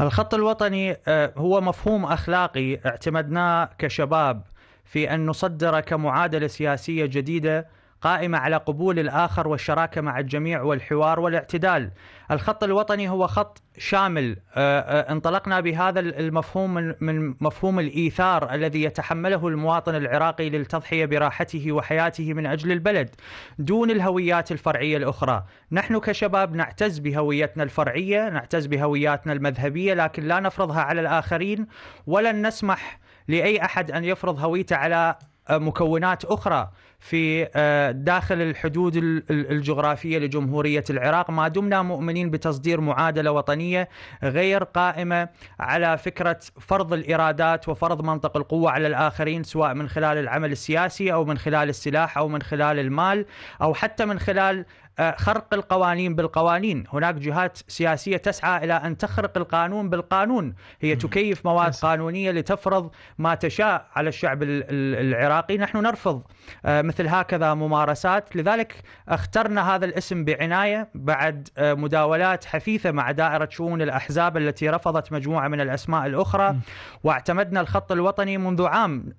الخط الوطني آه، هو مفهوم اخلاقي اعتمدناه كشباب في ان نصدر كمعادله سياسيه جديده قائمة على قبول الآخر والشراكة مع الجميع والحوار والاعتدال الخط الوطني هو خط شامل آه، آه، انطلقنا بهذا المفهوم من مفهوم الإيثار الذي يتحمله المواطن العراقي للتضحية براحته وحياته من أجل البلد دون الهويات الفرعية الأخرى نحن كشباب نعتز بهويتنا الفرعية نعتز بهوياتنا المذهبية لكن لا نفرضها على الآخرين ولن نسمح لأي أحد أن يفرض هويته على آه، مكونات أخرى في آه، داخل الحدود الجغرافية لجمهورية العراق ما دمنا مؤمنين بتصدير معادلة وطنية غير قائمة على فكرة فرض الإرادات وفرض منطق القوة على الآخرين سواء من خلال العمل السياسي أو من خلال السلاح أو من خلال المال أو حتى من خلال آه، خرق القوانين بالقوانين هناك جهات سياسية تسعى إلى أن تخرق القانون بالقانون هي تكيف مواد قانونية لتفرض ما تشاء على الشعب العراقي نحن نرفض آه، مثل هكذا ممارسات لذلك اخترنا هذا الاسم بعناية بعد آه، مداولات حثيثة مع دائرة شؤون الأحزاب التي رفضت مجموعة من الأسماء الأخرى واعتمدنا الخط الوطني منذ عام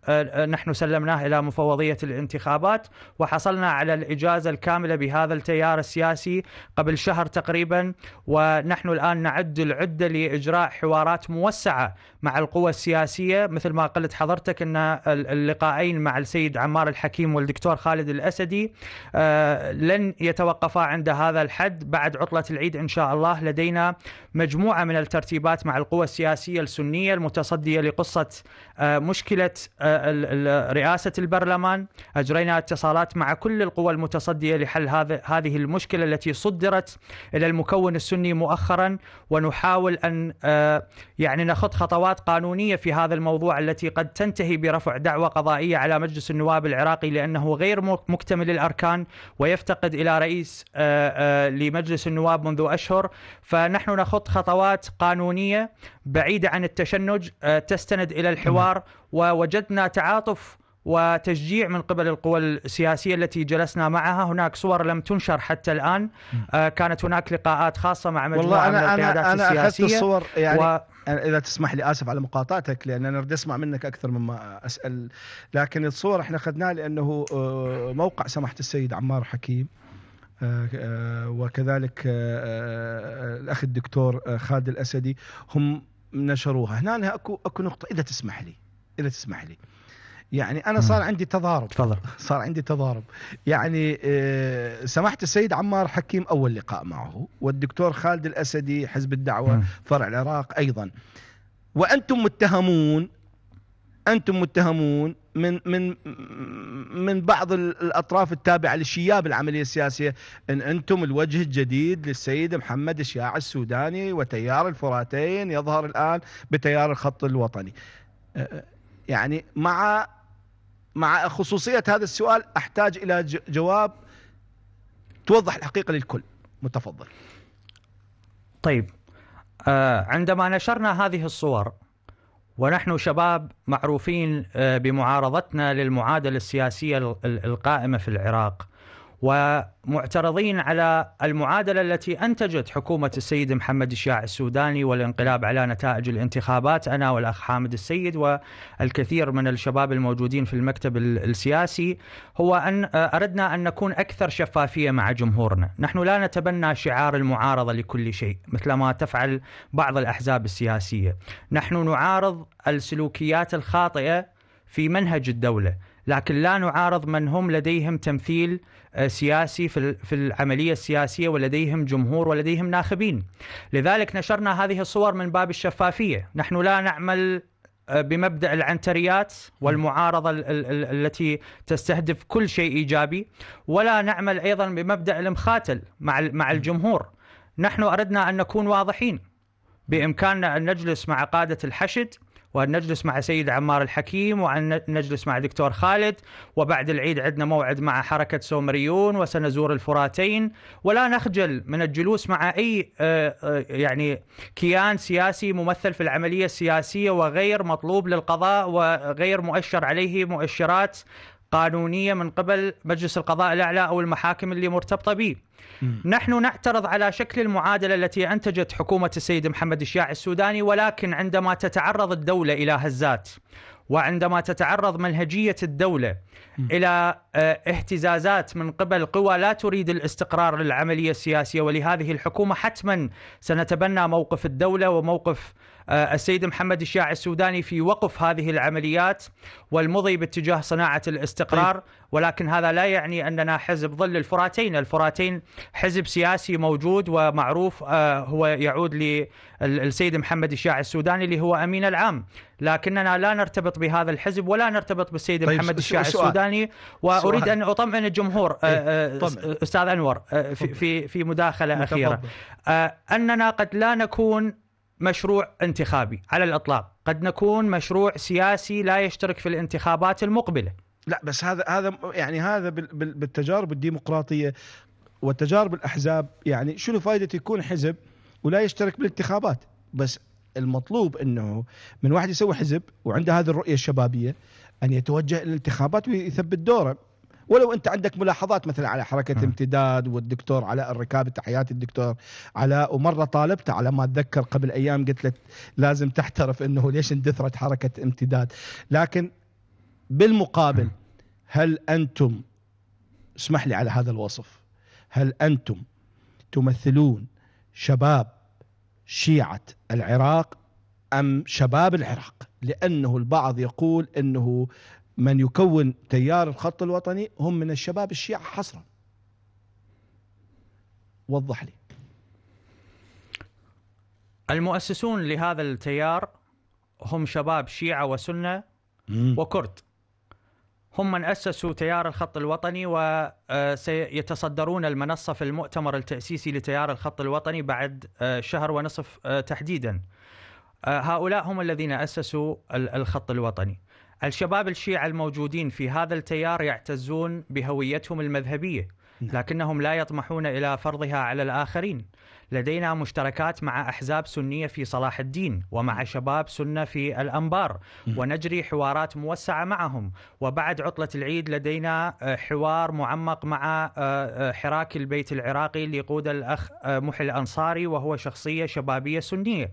نحن سلمناه إلى مفوضية الانتخابات وحصلنا على الإجازة الكاملة بهذا التيار التيار السياسي قبل شهر تقريبا ونحن الآن نعد العدة لإجراء حوارات موسعة مع القوى السياسيه مثل ما قلت حضرتك ان اللقاءين مع السيد عمار الحكيم والدكتور خالد الاسدي آه، لن يتوقفا عند هذا الحد بعد عطله العيد ان شاء الله لدينا مجموعه من الترتيبات مع القوى السياسيه السنيه المتصديه لقصه آه، مشكله آه، رئاسه البرلمان اجرينا اتصالات مع كل القوى المتصديه لحل هذا هذه المشكله التي صدرت الى المكون السني مؤخرا ونحاول ان يعني نخط خطوات خطوات قانونية في هذا الموضوع التي قد تنتهي برفع دعوى قضائية على مجلس النواب العراقي لأنه غير مكتمل الأركان ويفتقد إلى رئيس آه، آه، لمجلس النواب منذ أشهر فنحن نخط خطوات قانونية بعيدة عن التشنج آه، تستند إلى الحوار ووجدنا تعاطف وتشجيع من قبل القوى السياسيه التي جلسنا معها هناك صور لم تنشر حتى الان آه كانت هناك لقاءات خاصه مع مجموعه من القيادات أنا أنا أخذت الصور يعني و... اذا تسمح لي اسف على مقاطعتك لان انا اريد اسمع منك اكثر مما اسال لكن الصور احنا اخذناها لانه آه، موقع سماحه السيد عمار حكيم آه، آه، وكذلك الاخ الدكتور خالد الاسدي هم نشروها هنا اكو اكو نقطه اذا تسمح لي اذا تسمح لي يعني انا صار عندي تضارب تفضل صار عندي تضارب يعني آه، سماحه السيد عمار حكيم اول لقاء معه والدكتور خالد الاسدي حزب الدعوه فرع العراق ايضا وانتم متهمون انتم متهمون من من من بعض الاطراف التابعه للشياب العمليه السياسيه ان انتم الوجه الجديد للسيد محمد الشياع السوداني وتيار الفراتين يظهر الان بتيار الخط الوطني آه، يعني مع مع خصوصية هذا السؤال أحتاج إلى جواب توضح الحقيقة للكل متفضل طيب آه، عندما نشرنا هذه الصور ونحن شباب معروفين آه، بمعارضتنا للمعادلة السياسية القائمة في العراق ومعترضين على المعادله التي انتجت حكومه السيد محمد الشاع السوداني والانقلاب على نتائج الانتخابات انا والاخ حامد السيد والكثير من الشباب الموجودين في المكتب السياسي هو ان آه، اردنا ان نكون اكثر شفافيه مع جمهورنا، نحن لا نتبنى شعار المعارضه لكل شيء مثل ما تفعل بعض الاحزاب السياسيه، نحن نعارض السلوكيات الخاطئه في منهج الدوله، لكن لا نعارض من هم لديهم تمثيل آه، سياسي في العمليه السياسيه ولديهم جمهور ولديهم ناخبين. لذلك نشرنا هذه الصور من باب الشفافيه، نحن لا نعمل آه، بمبدا العنتريات والمعارضه التي تستهدف كل شيء ايجابي ولا نعمل ايضا بمبدا المخاتل مع مع الجمهور. نحن اردنا ان نكون واضحين بامكاننا ان نجلس مع قاده الحشد وأن نجلس مع سيد عمار الحكيم وأن نجلس مع دكتور خالد وبعد العيد عندنا موعد مع حركة سومريون وسنزور الفراتين ولا نخجل من الجلوس مع أي آه، آه، يعني كيان سياسي ممثل في العملية السياسية وغير مطلوب للقضاء وغير مؤشر عليه مؤشرات قانونية من قبل مجلس القضاء الأعلى أو المحاكم اللي مرتبطة به نحن نعترض على شكل المعادلة التي أنتجت حكومة السيد محمد الشياع السوداني ولكن عندما تتعرض الدولة إلى هزات وعندما تتعرض منهجية الدولة إلى آه، اهتزازات من قبل قوى لا تريد الاستقرار للعملية السياسية ولهذه الحكومة حتما سنتبنى موقف الدولة وموقف آه، السيد محمد الشاع السوداني في وقف هذه العمليات والمضي باتجاه صناعة الاستقرار طيب. ولكن هذا لا يعني أننا حزب ظل الفراتين الفراتين حزب سياسي موجود ومعروف آه، هو يعود للسيد محمد الشاع السوداني اللي هو أمين العام لكننا لا نرتبط بهذا الحزب ولا نرتبط بالسيد طيب محمد الشاع السوداني وأريد سؤال. أن أطمئن الجمهور آه، إيه، أستاذ أنور في, في, مداخلة أخيرة أننا قد لا نكون مشروع انتخابي على الاطلاق، قد نكون مشروع سياسي لا يشترك في الانتخابات المقبله. لا بس هذا هذا يعني هذا بالتجارب الديمقراطيه وتجارب الاحزاب يعني شنو فائده يكون حزب ولا يشترك بالانتخابات؟ بس المطلوب انه من واحد يسوي حزب وعنده هذه الرؤيه الشبابيه ان يتوجه الى الانتخابات ويثبت دوره ولو انت عندك ملاحظات مثلا على حركه امتداد والدكتور علاء الركاب تحياتي الدكتور علاء ومره طالبته على ما اتذكر قبل ايام قلت له لازم تحترف انه ليش اندثرت حركه امتداد لكن بالمقابل هل انتم اسمح لي على هذا الوصف هل انتم تمثلون شباب شيعه العراق ام شباب العراق لانه البعض يقول انه من يكون تيار الخط الوطني هم من الشباب الشيعة حصرا وضح لي المؤسسون لهذا التيار هم شباب شيعة وسنة وكرد هم من أسسوا تيار الخط الوطني وسيتصدرون آه، المنصة في المؤتمر التأسيسي لتيار الخط الوطني بعد آه، شهر ونصف آه، تحديدا هؤلاء هم الذين أسسوا الخط الوطني الشباب الشيعة الموجودين في هذا التيار يعتزون بهويتهم المذهبيه نعم. لكنهم لا يطمحون الى فرضها على الاخرين لدينا مشتركات مع أحزاب سنية في صلاح الدين ومع شباب سنة في الأنبار ونجري حوارات موسعة معهم وبعد عطلة العيد لدينا آه، حوار معمق مع آه، آه، حراك البيت العراقي اللي يقود الأخ محي الأنصاري وهو شخصية شبابية سنية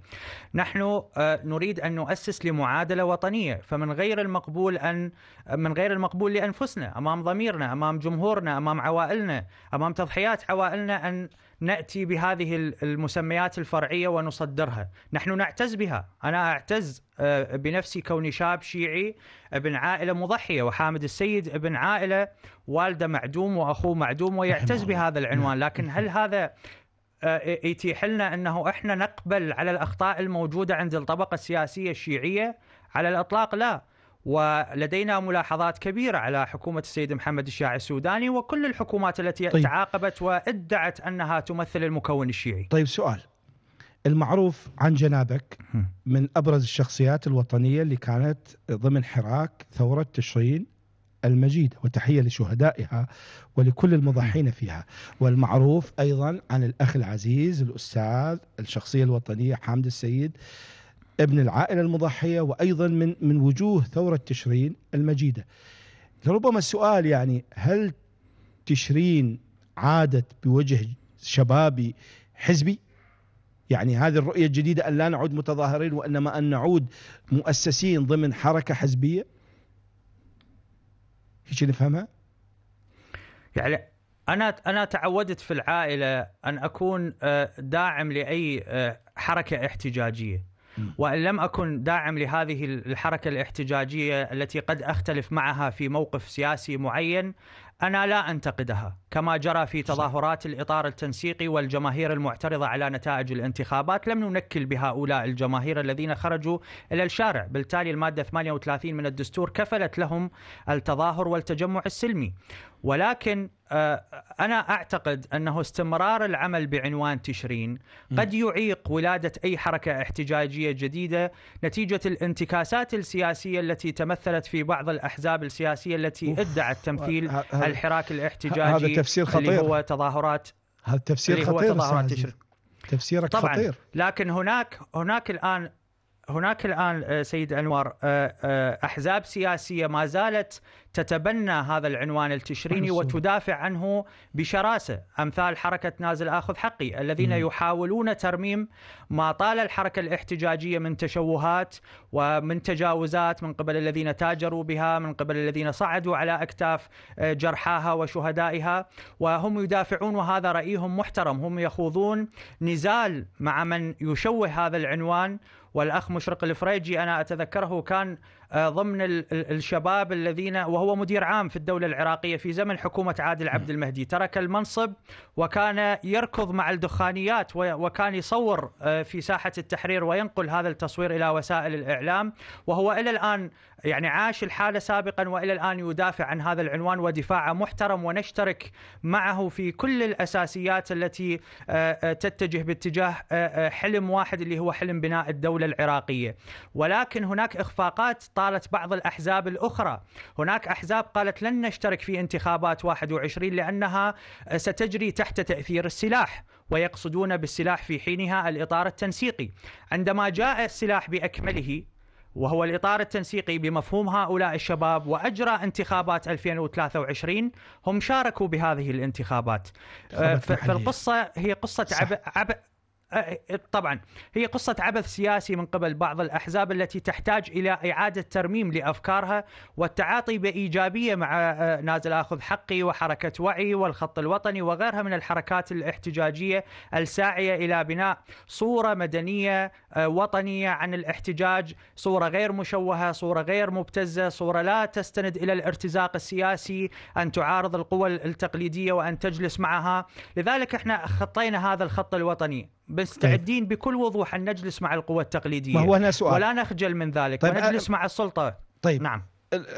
نحن نريد أن نؤسس لمعادلة وطنية فمن غير المقبول أن من غير المقبول لأنفسنا أمام ضميرنا أمام جمهورنا أمام عوائلنا أمام تضحيات عوائلنا أن ناتي بهذه المسميات الفرعيه ونصدرها، نحن نعتز بها، انا اعتز آه، بنفسي كوني شاب شيعي ابن عائله مضحيه وحامد السيد ابن عائله والده معدوم واخوه معدوم ويعتز نعم. بهذا العنوان، نعم. لكن هل هذا آه، يتيح لنا انه احنا نقبل على الاخطاء الموجوده عند الطبقه السياسيه الشيعيه؟ على الاطلاق لا. ولدينا ملاحظات كبيرة على حكومة السيد محمد الشاعر السوداني وكل الحكومات التي طيب. تعاقبت وادعت أنها تمثل المكون الشيعي طيب سؤال المعروف عن جنابك من أبرز الشخصيات الوطنية اللي كانت ضمن حراك ثورة تشرين المجيد وتحية لشهدائها ولكل المضحين فيها والمعروف أيضا عن الأخ العزيز الأستاذ الشخصية الوطنية حامد السيد ابن العائلة المضحية وأيضا من من وجوه ثورة تشرين المجيدة لربما السؤال يعني هل تشرين عادت بوجه شبابي حزبي يعني هذه الرؤية الجديدة أن لا نعود متظاهرين وإنما أن نعود مؤسسين ضمن حركة حزبية هيك نفهمها يعني أنا أنا تعودت في العائلة أن أكون آه، داعم لأي آه، حركة احتجاجية وان لم اكن داعم لهذه الحركه الاحتجاجيه التي قد اختلف معها في موقف سياسي معين أنا لا أنتقدها كما جرى في تظاهرات الإطار التنسيقي والجماهير المعترضة على نتائج الانتخابات لم ننكل بهؤلاء الجماهير الذين خرجوا إلى الشارع بالتالي المادة 38 من الدستور كفلت لهم التظاهر والتجمع السلمي ولكن آه، أنا أعتقد أنه استمرار العمل بعنوان تشرين قد يعيق ولادة أي حركة احتجاجية جديدة نتيجة الانتكاسات السياسية التي تمثلت في بعض الأحزاب السياسية التي ادعت تمثيل الحراك الاحتجاجي هذا تفسير خطير اللي هو تظاهرات هذا تفسير خطير تظاهرات تفسيرك طبعا خطير لكن هناك هناك الان هناك الان آه، سيد انور آه، آه، احزاب سياسيه ما زالت تتبنى هذا العنوان التشريني وتدافع عنه بشراسه امثال حركه نازل اخذ حقي الذين يحاولون ترميم ما طال الحركه الاحتجاجيه من تشوهات ومن تجاوزات من قبل الذين تاجروا بها من قبل الذين صعدوا على اكتاف جرحاها وشهدائها وهم يدافعون وهذا رايهم محترم هم يخوضون نزال مع من يشوه هذا العنوان والاخ مشرق الفريجي انا اتذكره كان آه، ضمن الشباب الذين وهو مدير عام في الدولة العراقية في زمن حكومة عادل عبد المهدي ترك المنصب وكان يركض مع الدخانيات وكان يصور آه، في ساحة التحرير وينقل هذا التصوير إلى وسائل الإعلام وهو إلى الآن يعني عاش الحالة سابقا وإلى الآن يدافع عن هذا العنوان ودفاعه محترم ونشترك معه في كل الأساسيات التي آه، تتجه باتجاه حلم واحد اللي هو حلم بناء الدولة العراقية ولكن هناك إخفاقات طالت بعض الأحزاب الأخرى هناك أحزاب قالت لن نشترك في انتخابات 21 لأنها ستجري تحت تأثير السلاح ويقصدون بالسلاح في حينها الإطار التنسيقي عندما جاء السلاح بأكمله وهو الإطار التنسيقي بمفهوم هؤلاء الشباب وأجرى انتخابات 2023 هم شاركوا بهذه الانتخابات آه، فالقصة هي قصة عبء عب طبعا هي قصة عبث سياسي من قبل بعض الأحزاب التي تحتاج إلى إعادة ترميم لأفكارها والتعاطي بإيجابية مع نازل أخذ حقي وحركة وعي والخط الوطني وغيرها من الحركات الاحتجاجية الساعية إلى بناء صورة مدنية وطنية عن الاحتجاج صورة غير مشوهة صورة غير مبتزة صورة لا تستند إلى الارتزاق السياسي أن تعارض القوى التقليدية وأن تجلس معها لذلك احنا خطينا هذا الخط الوطني مستعدين طيب. بكل وضوح ان نجلس مع القوى التقليديه ما هو هنا سؤال ولا نخجل من ذلك طيب ونجلس أ... مع السلطه طيب نعم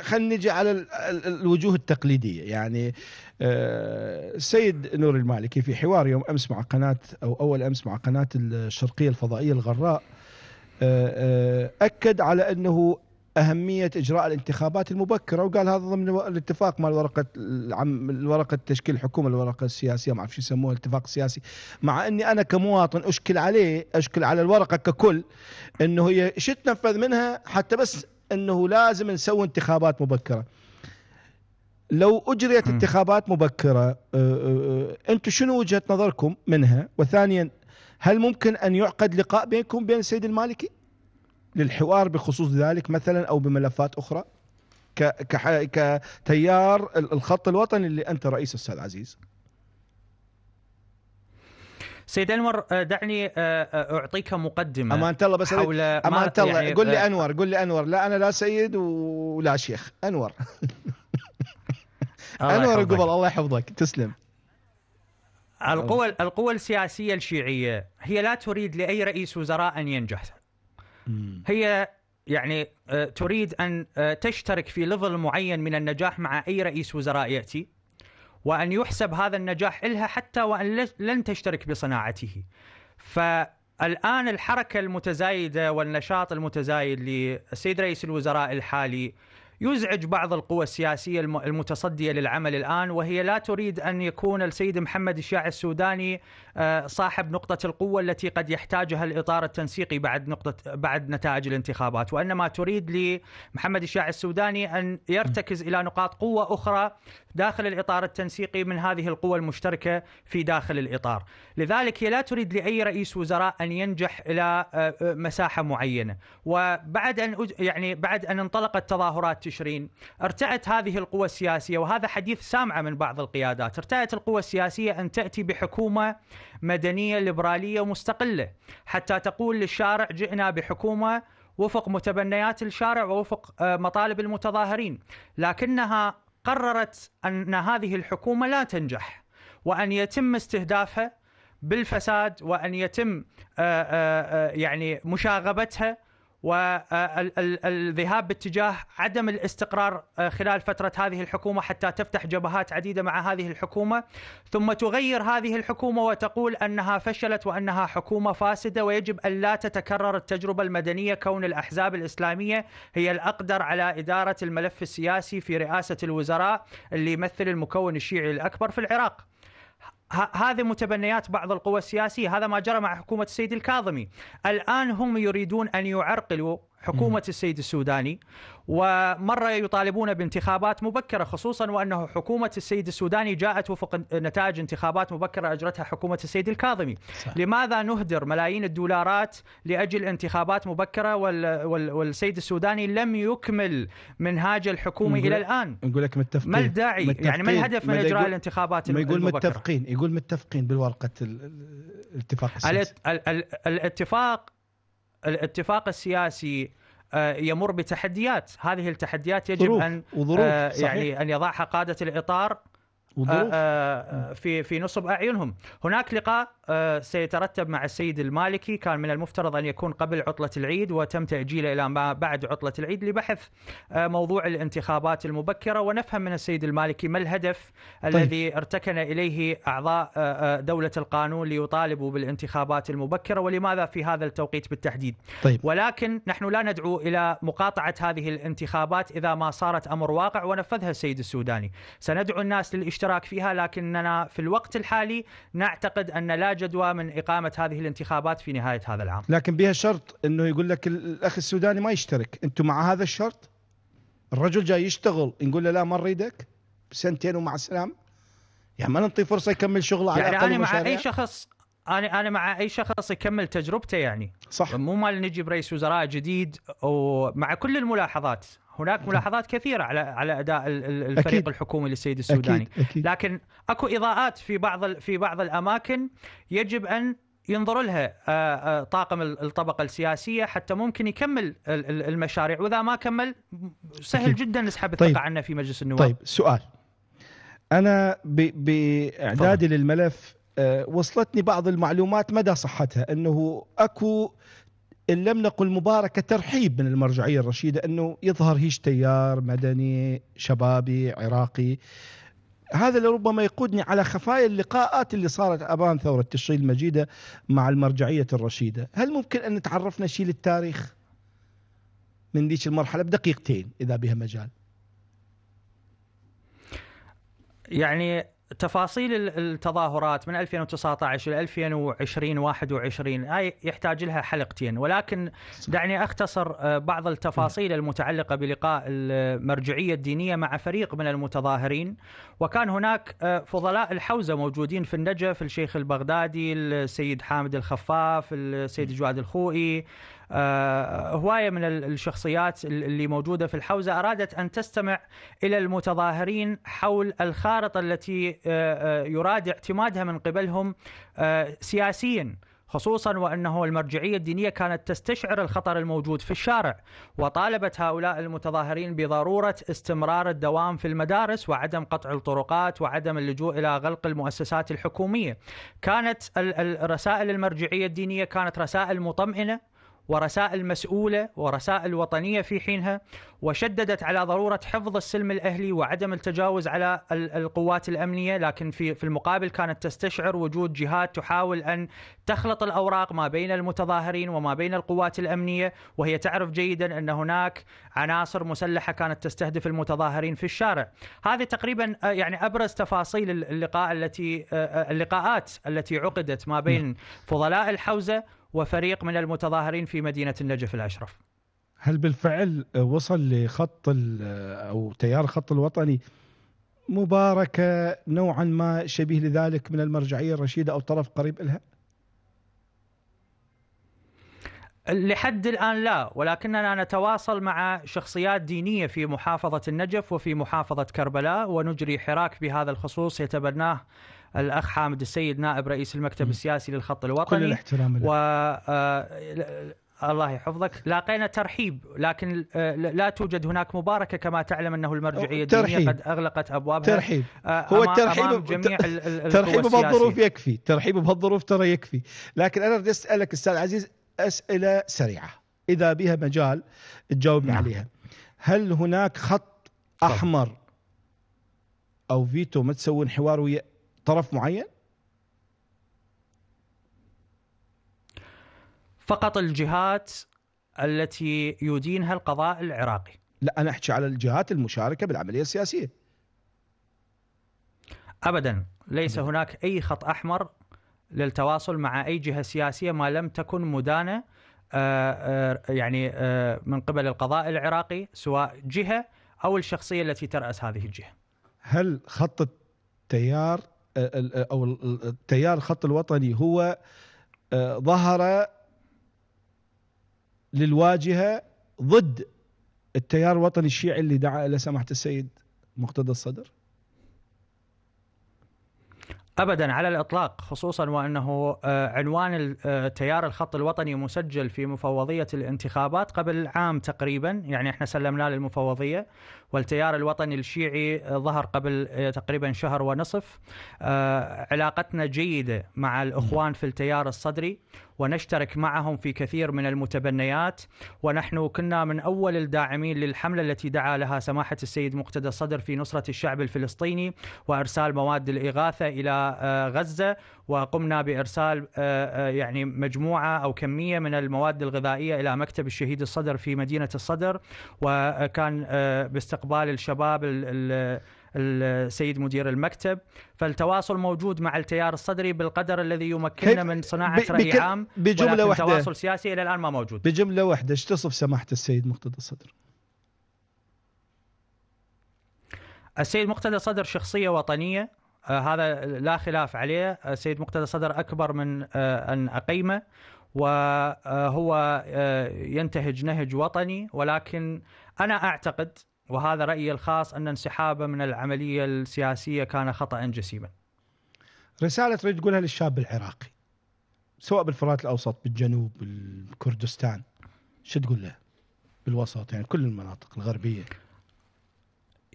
خلينا نجي على الوجوه التقليديه يعني السيد آه، نور المالكي في حوار يوم امس مع قناه او اول امس مع قناه الشرقيه الفضائيه الغراء آه، آه، اكد على انه اهميه اجراء الانتخابات المبكره وقال هذا ضمن الاتفاق مع الورقه العم الورقه تشكيل الحكومه الورقه السياسيه ما اعرف شو يسموها الاتفاق السياسي مع اني انا كمواطن اشكل عليه اشكل على الورقه ككل انه هي شو تنفذ منها حتى بس انه لازم نسوي انتخابات مبكره لو اجريت انتخابات مبكره انتم شنو وجهه نظركم منها وثانيا هل ممكن ان يعقد لقاء بينكم بين السيد المالكي للحوار بخصوص ذلك مثلا او بملفات اخرى كتيار الخط الوطني اللي انت رئيس استاذ عزيز سيد انور آه، دعني آه، آه، اعطيك مقدمه امان الله بس حول امان الله يعني قل لي انور قل لي انور لا انا لا سيد ولا شيخ انور انور قبل الله يحفظك تسلم القوى القوى السياسيه الشيعيه هي لا تريد لاي رئيس وزراء ان ينجح هي يعني آه، تريد ان آه، تشترك في ليفل معين من النجاح مع اي رئيس وزراء ياتي وان يحسب هذا النجاح الها حتى وان لن تشترك بصناعته. فالان الحركه المتزايده والنشاط المتزايد للسيد رئيس الوزراء الحالي يزعج بعض القوى السياسية المتصدية للعمل الآن وهي لا تريد أن يكون السيد محمد الشاع السوداني آه، صاحب نقطة القوة التي قد يحتاجها الإطار التنسيقي بعد نقطة بعد نتائج الانتخابات وإنما تريد لمحمد الشاع السوداني أن يرتكز إلى نقاط قوة أخرى داخل الإطار التنسيقي من هذه القوى المشتركة في داخل الإطار لذلك هي لا تريد لأي رئيس وزراء أن ينجح إلى آه، آه، مساحة معينة وبعد أن يعني بعد أن انطلقت تظاهرات تشرين ارتأت هذه القوى السياسية وهذا حديث سامعة من بعض القيادات ارتأت القوى السياسية أن تأتي بحكومة مدنية ليبرالية مستقلة حتى تقول للشارع جئنا بحكومة وفق متبنيات الشارع ووفق آه، مطالب المتظاهرين لكنها قررت أن هذه الحكومة لا تنجح وأن يتم استهدافها بالفساد وأن يتم آه، آه، يعني مشاغبتها والذهاب باتجاه عدم الاستقرار آه، خلال فترة هذه الحكومة حتى تفتح جبهات عديدة مع هذه الحكومة ثم تغير هذه الحكومة وتقول أنها فشلت وأنها حكومة فاسدة ويجب أن لا تتكرر التجربة المدنية كون الأحزاب الإسلامية هي الأقدر على إدارة الملف السياسي في رئاسة الوزراء اللي يمثل المكون الشيعي الأكبر في العراق هذه متبنيات بعض القوى السياسية هذا ما جرى مع حكومة السيد الكاظمي الآن هم يريدون أن يعرقلوا حكومة السيد السوداني ومرة يطالبون بانتخابات مبكرة خصوصا وأنه حكومة السيد السوداني جاءت وفق نتائج انتخابات مبكرة أجرتها حكومة السيد الكاظمي صح. لماذا نهدر ملايين الدولارات لأجل انتخابات مبكرة وال... وال... والسيد السوداني لم يكمل منهاج الحكومي إلى الآن نقول لك متفقين ما الداعي يعني ما الهدف من إجراء الانتخابات ما يقول متفقين يقول متفقين بالورقة الاتفاق السياسي الاتفاق الاتفاق السياسي آه، يمر بتحديات هذه التحديات يجب ظروف. ان وظروف. آه، يعني ان يضعها قاده الاطار آه، وظروف. في في نصب اعينهم هناك لقاء آه، سيترتب مع السيد المالكي كان من المفترض أن يكون قبل عطلة العيد وتم تأجيله إلى ما بعد عطلة العيد لبحث آه، موضوع الانتخابات المبكرة ونفهم من السيد المالكي ما الهدف طيب. الذي ارتكن إليه أعضاء آه، دولة القانون ليطالبوا بالانتخابات المبكرة ولماذا في هذا التوقيت بالتحديد طيب. ولكن نحن لا ندعو إلى مقاطعة هذه الانتخابات إذا ما صارت أمر واقع ونفذها السيد السوداني سندعو الناس للاشتراك فيها لكننا في الوقت الحالي نعتقد أن لا جدوى من إقامة هذه الانتخابات في نهاية هذا العام لكن بها شرط أنه يقول لك الأخ السوداني ما يشترك أنتم مع هذا الشرط الرجل جاي يشتغل نقول له لا ما نريدك سنتين ومع السلامة يعني ما نعطيه فرصة يكمل شغله على يعني أقل أنا مع أي شخص انا انا مع اي شخص يكمل تجربته يعني صح مو مال نجيب رئيس وزراء جديد ومع كل الملاحظات هناك ملاحظات كثيره على على اداء الفريق أكيد. الحكومي للسيد السوداني أكيد. أكيد. لكن اكو اضاءات في بعض في بعض الاماكن يجب ان ينظر لها آه، آه، طاقم الطبقه السياسيه حتى ممكن يكمل المشاريع واذا ما كمل سهل أكيد. جدا نسحب طيب. الثقه طيب. عنه في مجلس النواب طيب سؤال انا باعدادي للملف آه، وصلتني بعض المعلومات مدى صحتها انه اكو ان لم نقل مباركه ترحيب من المرجعيه الرشيده انه يظهر هيج تيار مدني شبابي عراقي هذا لربما يقودني على خفايا اللقاءات اللي صارت امام ثوره تشرين المجيده مع المرجعيه الرشيده، هل ممكن ان تعرفنا شيء للتاريخ من ذيك المرحله بدقيقتين اذا بها مجال؟ يعني تفاصيل التظاهرات من 2019 الى 2020 21 هاي يحتاج لها حلقتين ولكن دعني اختصر آه، بعض التفاصيل المتعلقه بلقاء المرجعيه الدينيه مع فريق من المتظاهرين وكان هناك آه، فضلاء الحوزه موجودين في النجف الشيخ البغدادي السيد حامد الخفاف السيد جواد الخوئي آه، هوايه من الشخصيات اللي موجوده في الحوزه ارادت ان تستمع الى المتظاهرين حول الخارطه التي آه، آه، يراد اعتمادها من قبلهم سياسيا خصوصا وانه المرجعيه الدينيه كانت تستشعر الخطر الموجود في الشارع وطالبت هؤلاء المتظاهرين بضروره استمرار الدوام في المدارس وعدم قطع الطرقات وعدم اللجوء الى غلق المؤسسات الحكوميه. كانت الرسائل المرجعيه الدينيه كانت رسائل مطمئنه ورسائل مسؤولة ورسائل وطنية في حينها وشددت على ضرورة حفظ السلم الأهلي وعدم التجاوز على القوات الأمنية لكن في في المقابل كانت تستشعر وجود جهات تحاول أن تخلط الأوراق ما بين المتظاهرين وما بين القوات الأمنية وهي تعرف جيدا أن هناك عناصر مسلحة كانت تستهدف المتظاهرين في الشارع هذه تقريبا آه، يعني أبرز تفاصيل اللقاء التي آه، آه، اللقاءات التي عقدت ما بين نعم. فضلاء الحوزة وفريق من المتظاهرين في مدينة النجف الأشرف هل بالفعل وصل لخط أو تيار خط الوطني مباركة نوعا ما شبيه لذلك من المرجعية الرشيدة أو طرف قريب لها؟ لحد الآن لا ولكننا نتواصل مع شخصيات دينية في محافظة النجف وفي محافظة كربلاء ونجري حراك بهذا الخصوص يتبناه الاخ حامد السيد نائب رئيس المكتب السياسي للخط الوطني كل الاحترام و آه، الله يحفظك لاقينا ترحيب لكن آه، لا توجد هناك مباركه كما تعلم انه المرجعيه الدينيه قد اغلقت ابوابها ترحيب آه، هو الترحيب جميع ترحيب بهالظروف يكفي ترحيب بهالظروف ترى يكفي لكن انا بدي اسالك استاذ عزيز اسئله سريعه اذا بها مجال تجاوبني نعم. عليها هل هناك خط احمر او فيتو ما تسوون حوار ويا طرف معين؟ فقط الجهات التي يدينها القضاء العراقي لا انا احكي على الجهات المشاركه بالعمليه السياسيه ابدا ليس أبداً. هناك اي خط احمر للتواصل مع اي جهه سياسيه ما لم تكن مدانه آه، آه، يعني آه، من قبل القضاء العراقي سواء جهه او الشخصيه التي تراس هذه الجهه. هل خط التيار او التيار الخط الوطني هو آه، ظهر للواجهه ضد التيار الوطني الشيعي اللي دعا الى سماحه السيد مقتدى الصدر ابدا على الاطلاق خصوصا وانه آه، عنوان آه، تيار الخط الوطني مسجل في مفوضيه الانتخابات قبل عام تقريبا يعني احنا سلمناه للمفوضيه والتيار الوطني الشيعي آه، ظهر قبل تقريبا شهر ونصف علاقتنا جيده مع الاخوان في التيار الصدري ونشترك معهم في كثير من المتبنيات ونحن كنا من أول الداعمين للحملة التي دعا لها سماحة السيد مقتدى الصدر في نصرة الشعب الفلسطيني وإرسال مواد الإغاثة إلى آه، غزة وقمنا بإرسال آه، آه، يعني مجموعة أو كمية من المواد الغذائية إلى مكتب الشهيد الصدر في مدينة الصدر وكان باستقبال الشباب السيد مدير المكتب فالتواصل موجود مع التيار الصدري بالقدر الذي يمكننا من صناعه راي عام بجمله واحده تواصل سياسي الى الان ما موجود بجمله واحده ايش تصف سماحه السيد مقتدى الصدر؟ السيد مقتدى الصدر شخصيه وطنيه آه هذا لا خلاف عليه السيد مقتدى الصدر اكبر من آه ان اقيمه وهو آه، آه، ينتهج نهج وطني ولكن انا اعتقد وهذا رأيي الخاص أن انسحابه من العملية السياسية كان خطأ جسيما رسالة تريد تقولها للشاب العراقي سواء بالفرات الأوسط بالجنوب بالكردستان شو تقول له بالوسط يعني كل المناطق الغربية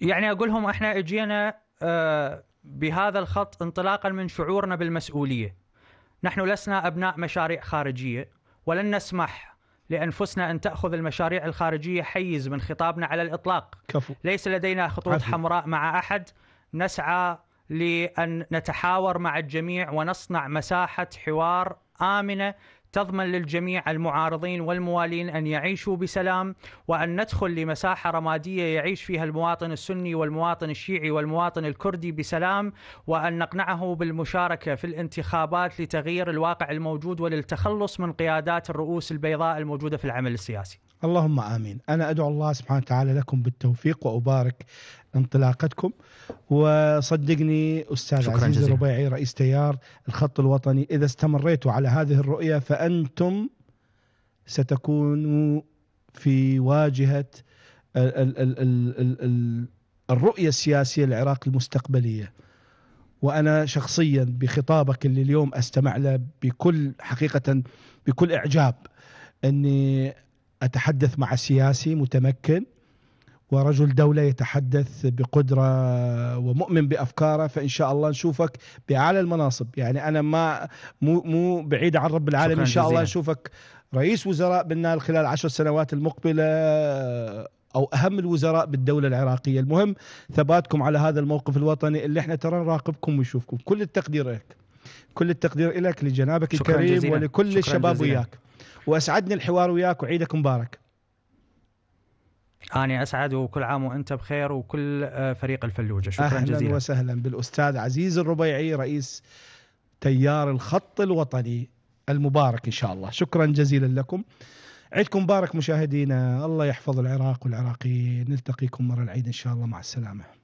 يعني أقول لهم إحنا إجينا آه، بهذا الخط انطلاقا من شعورنا بالمسؤولية نحن لسنا أبناء مشاريع خارجية ولن نسمح لانفسنا ان تاخذ المشاريع الخارجيه حيز من خطابنا على الاطلاق كفو. ليس لدينا خطوط عفو. حمراء مع احد نسعى لان نتحاور مع الجميع ونصنع مساحه حوار امنه تضمن للجميع المعارضين والموالين ان يعيشوا بسلام وان ندخل لمساحه رماديه يعيش فيها المواطن السني والمواطن الشيعي والمواطن الكردي بسلام وان نقنعه بالمشاركه في الانتخابات لتغيير الواقع الموجود وللتخلص من قيادات الرؤوس البيضاء الموجوده في العمل السياسي. اللهم امين، انا ادعو الله سبحانه وتعالى لكم بالتوفيق وابارك انطلاقتكم وصدقني استاذ عزيز جزيلا. الربيعي رئيس تيار الخط الوطني اذا استمريتوا على هذه الرؤيه فانتم ستكونوا في واجهه ال ال ال الرؤيه السياسيه للعراق المستقبليه وانا شخصيا بخطابك اللي اليوم استمع له بكل حقيقه بكل اعجاب اني اتحدث مع سياسي متمكن ورجل دولة يتحدث بقدرة ومؤمن بأفكاره فإن شاء الله نشوفك بأعلى المناصب يعني أنا ما مو, مو بعيد عن رب العالمين إن شاء الله نشوفك رئيس وزراء بالنال خلال عشر سنوات المقبلة أو أهم الوزراء بالدولة العراقية المهم ثباتكم على هذا الموقف الوطني اللي احنا ترى نراقبكم ونشوفكم كل التقدير لك كل التقدير لك لجنابك الكريم ولكل الشباب جزيلا. وياك وأسعدني الحوار وياك وعيدك مبارك أنا أسعد وكل عام وأنت بخير وكل آه، فريق الفلوجة شكرا أهلا جزيلا أهلا وسهلا بالأستاذ عزيز الربيعي رئيس تيار الخط الوطني المبارك إن شاء الله شكرا جزيلا لكم عيدكم مبارك مشاهدينا الله يحفظ العراق والعراقيين نلتقيكم مرة العيد إن شاء الله مع السلامة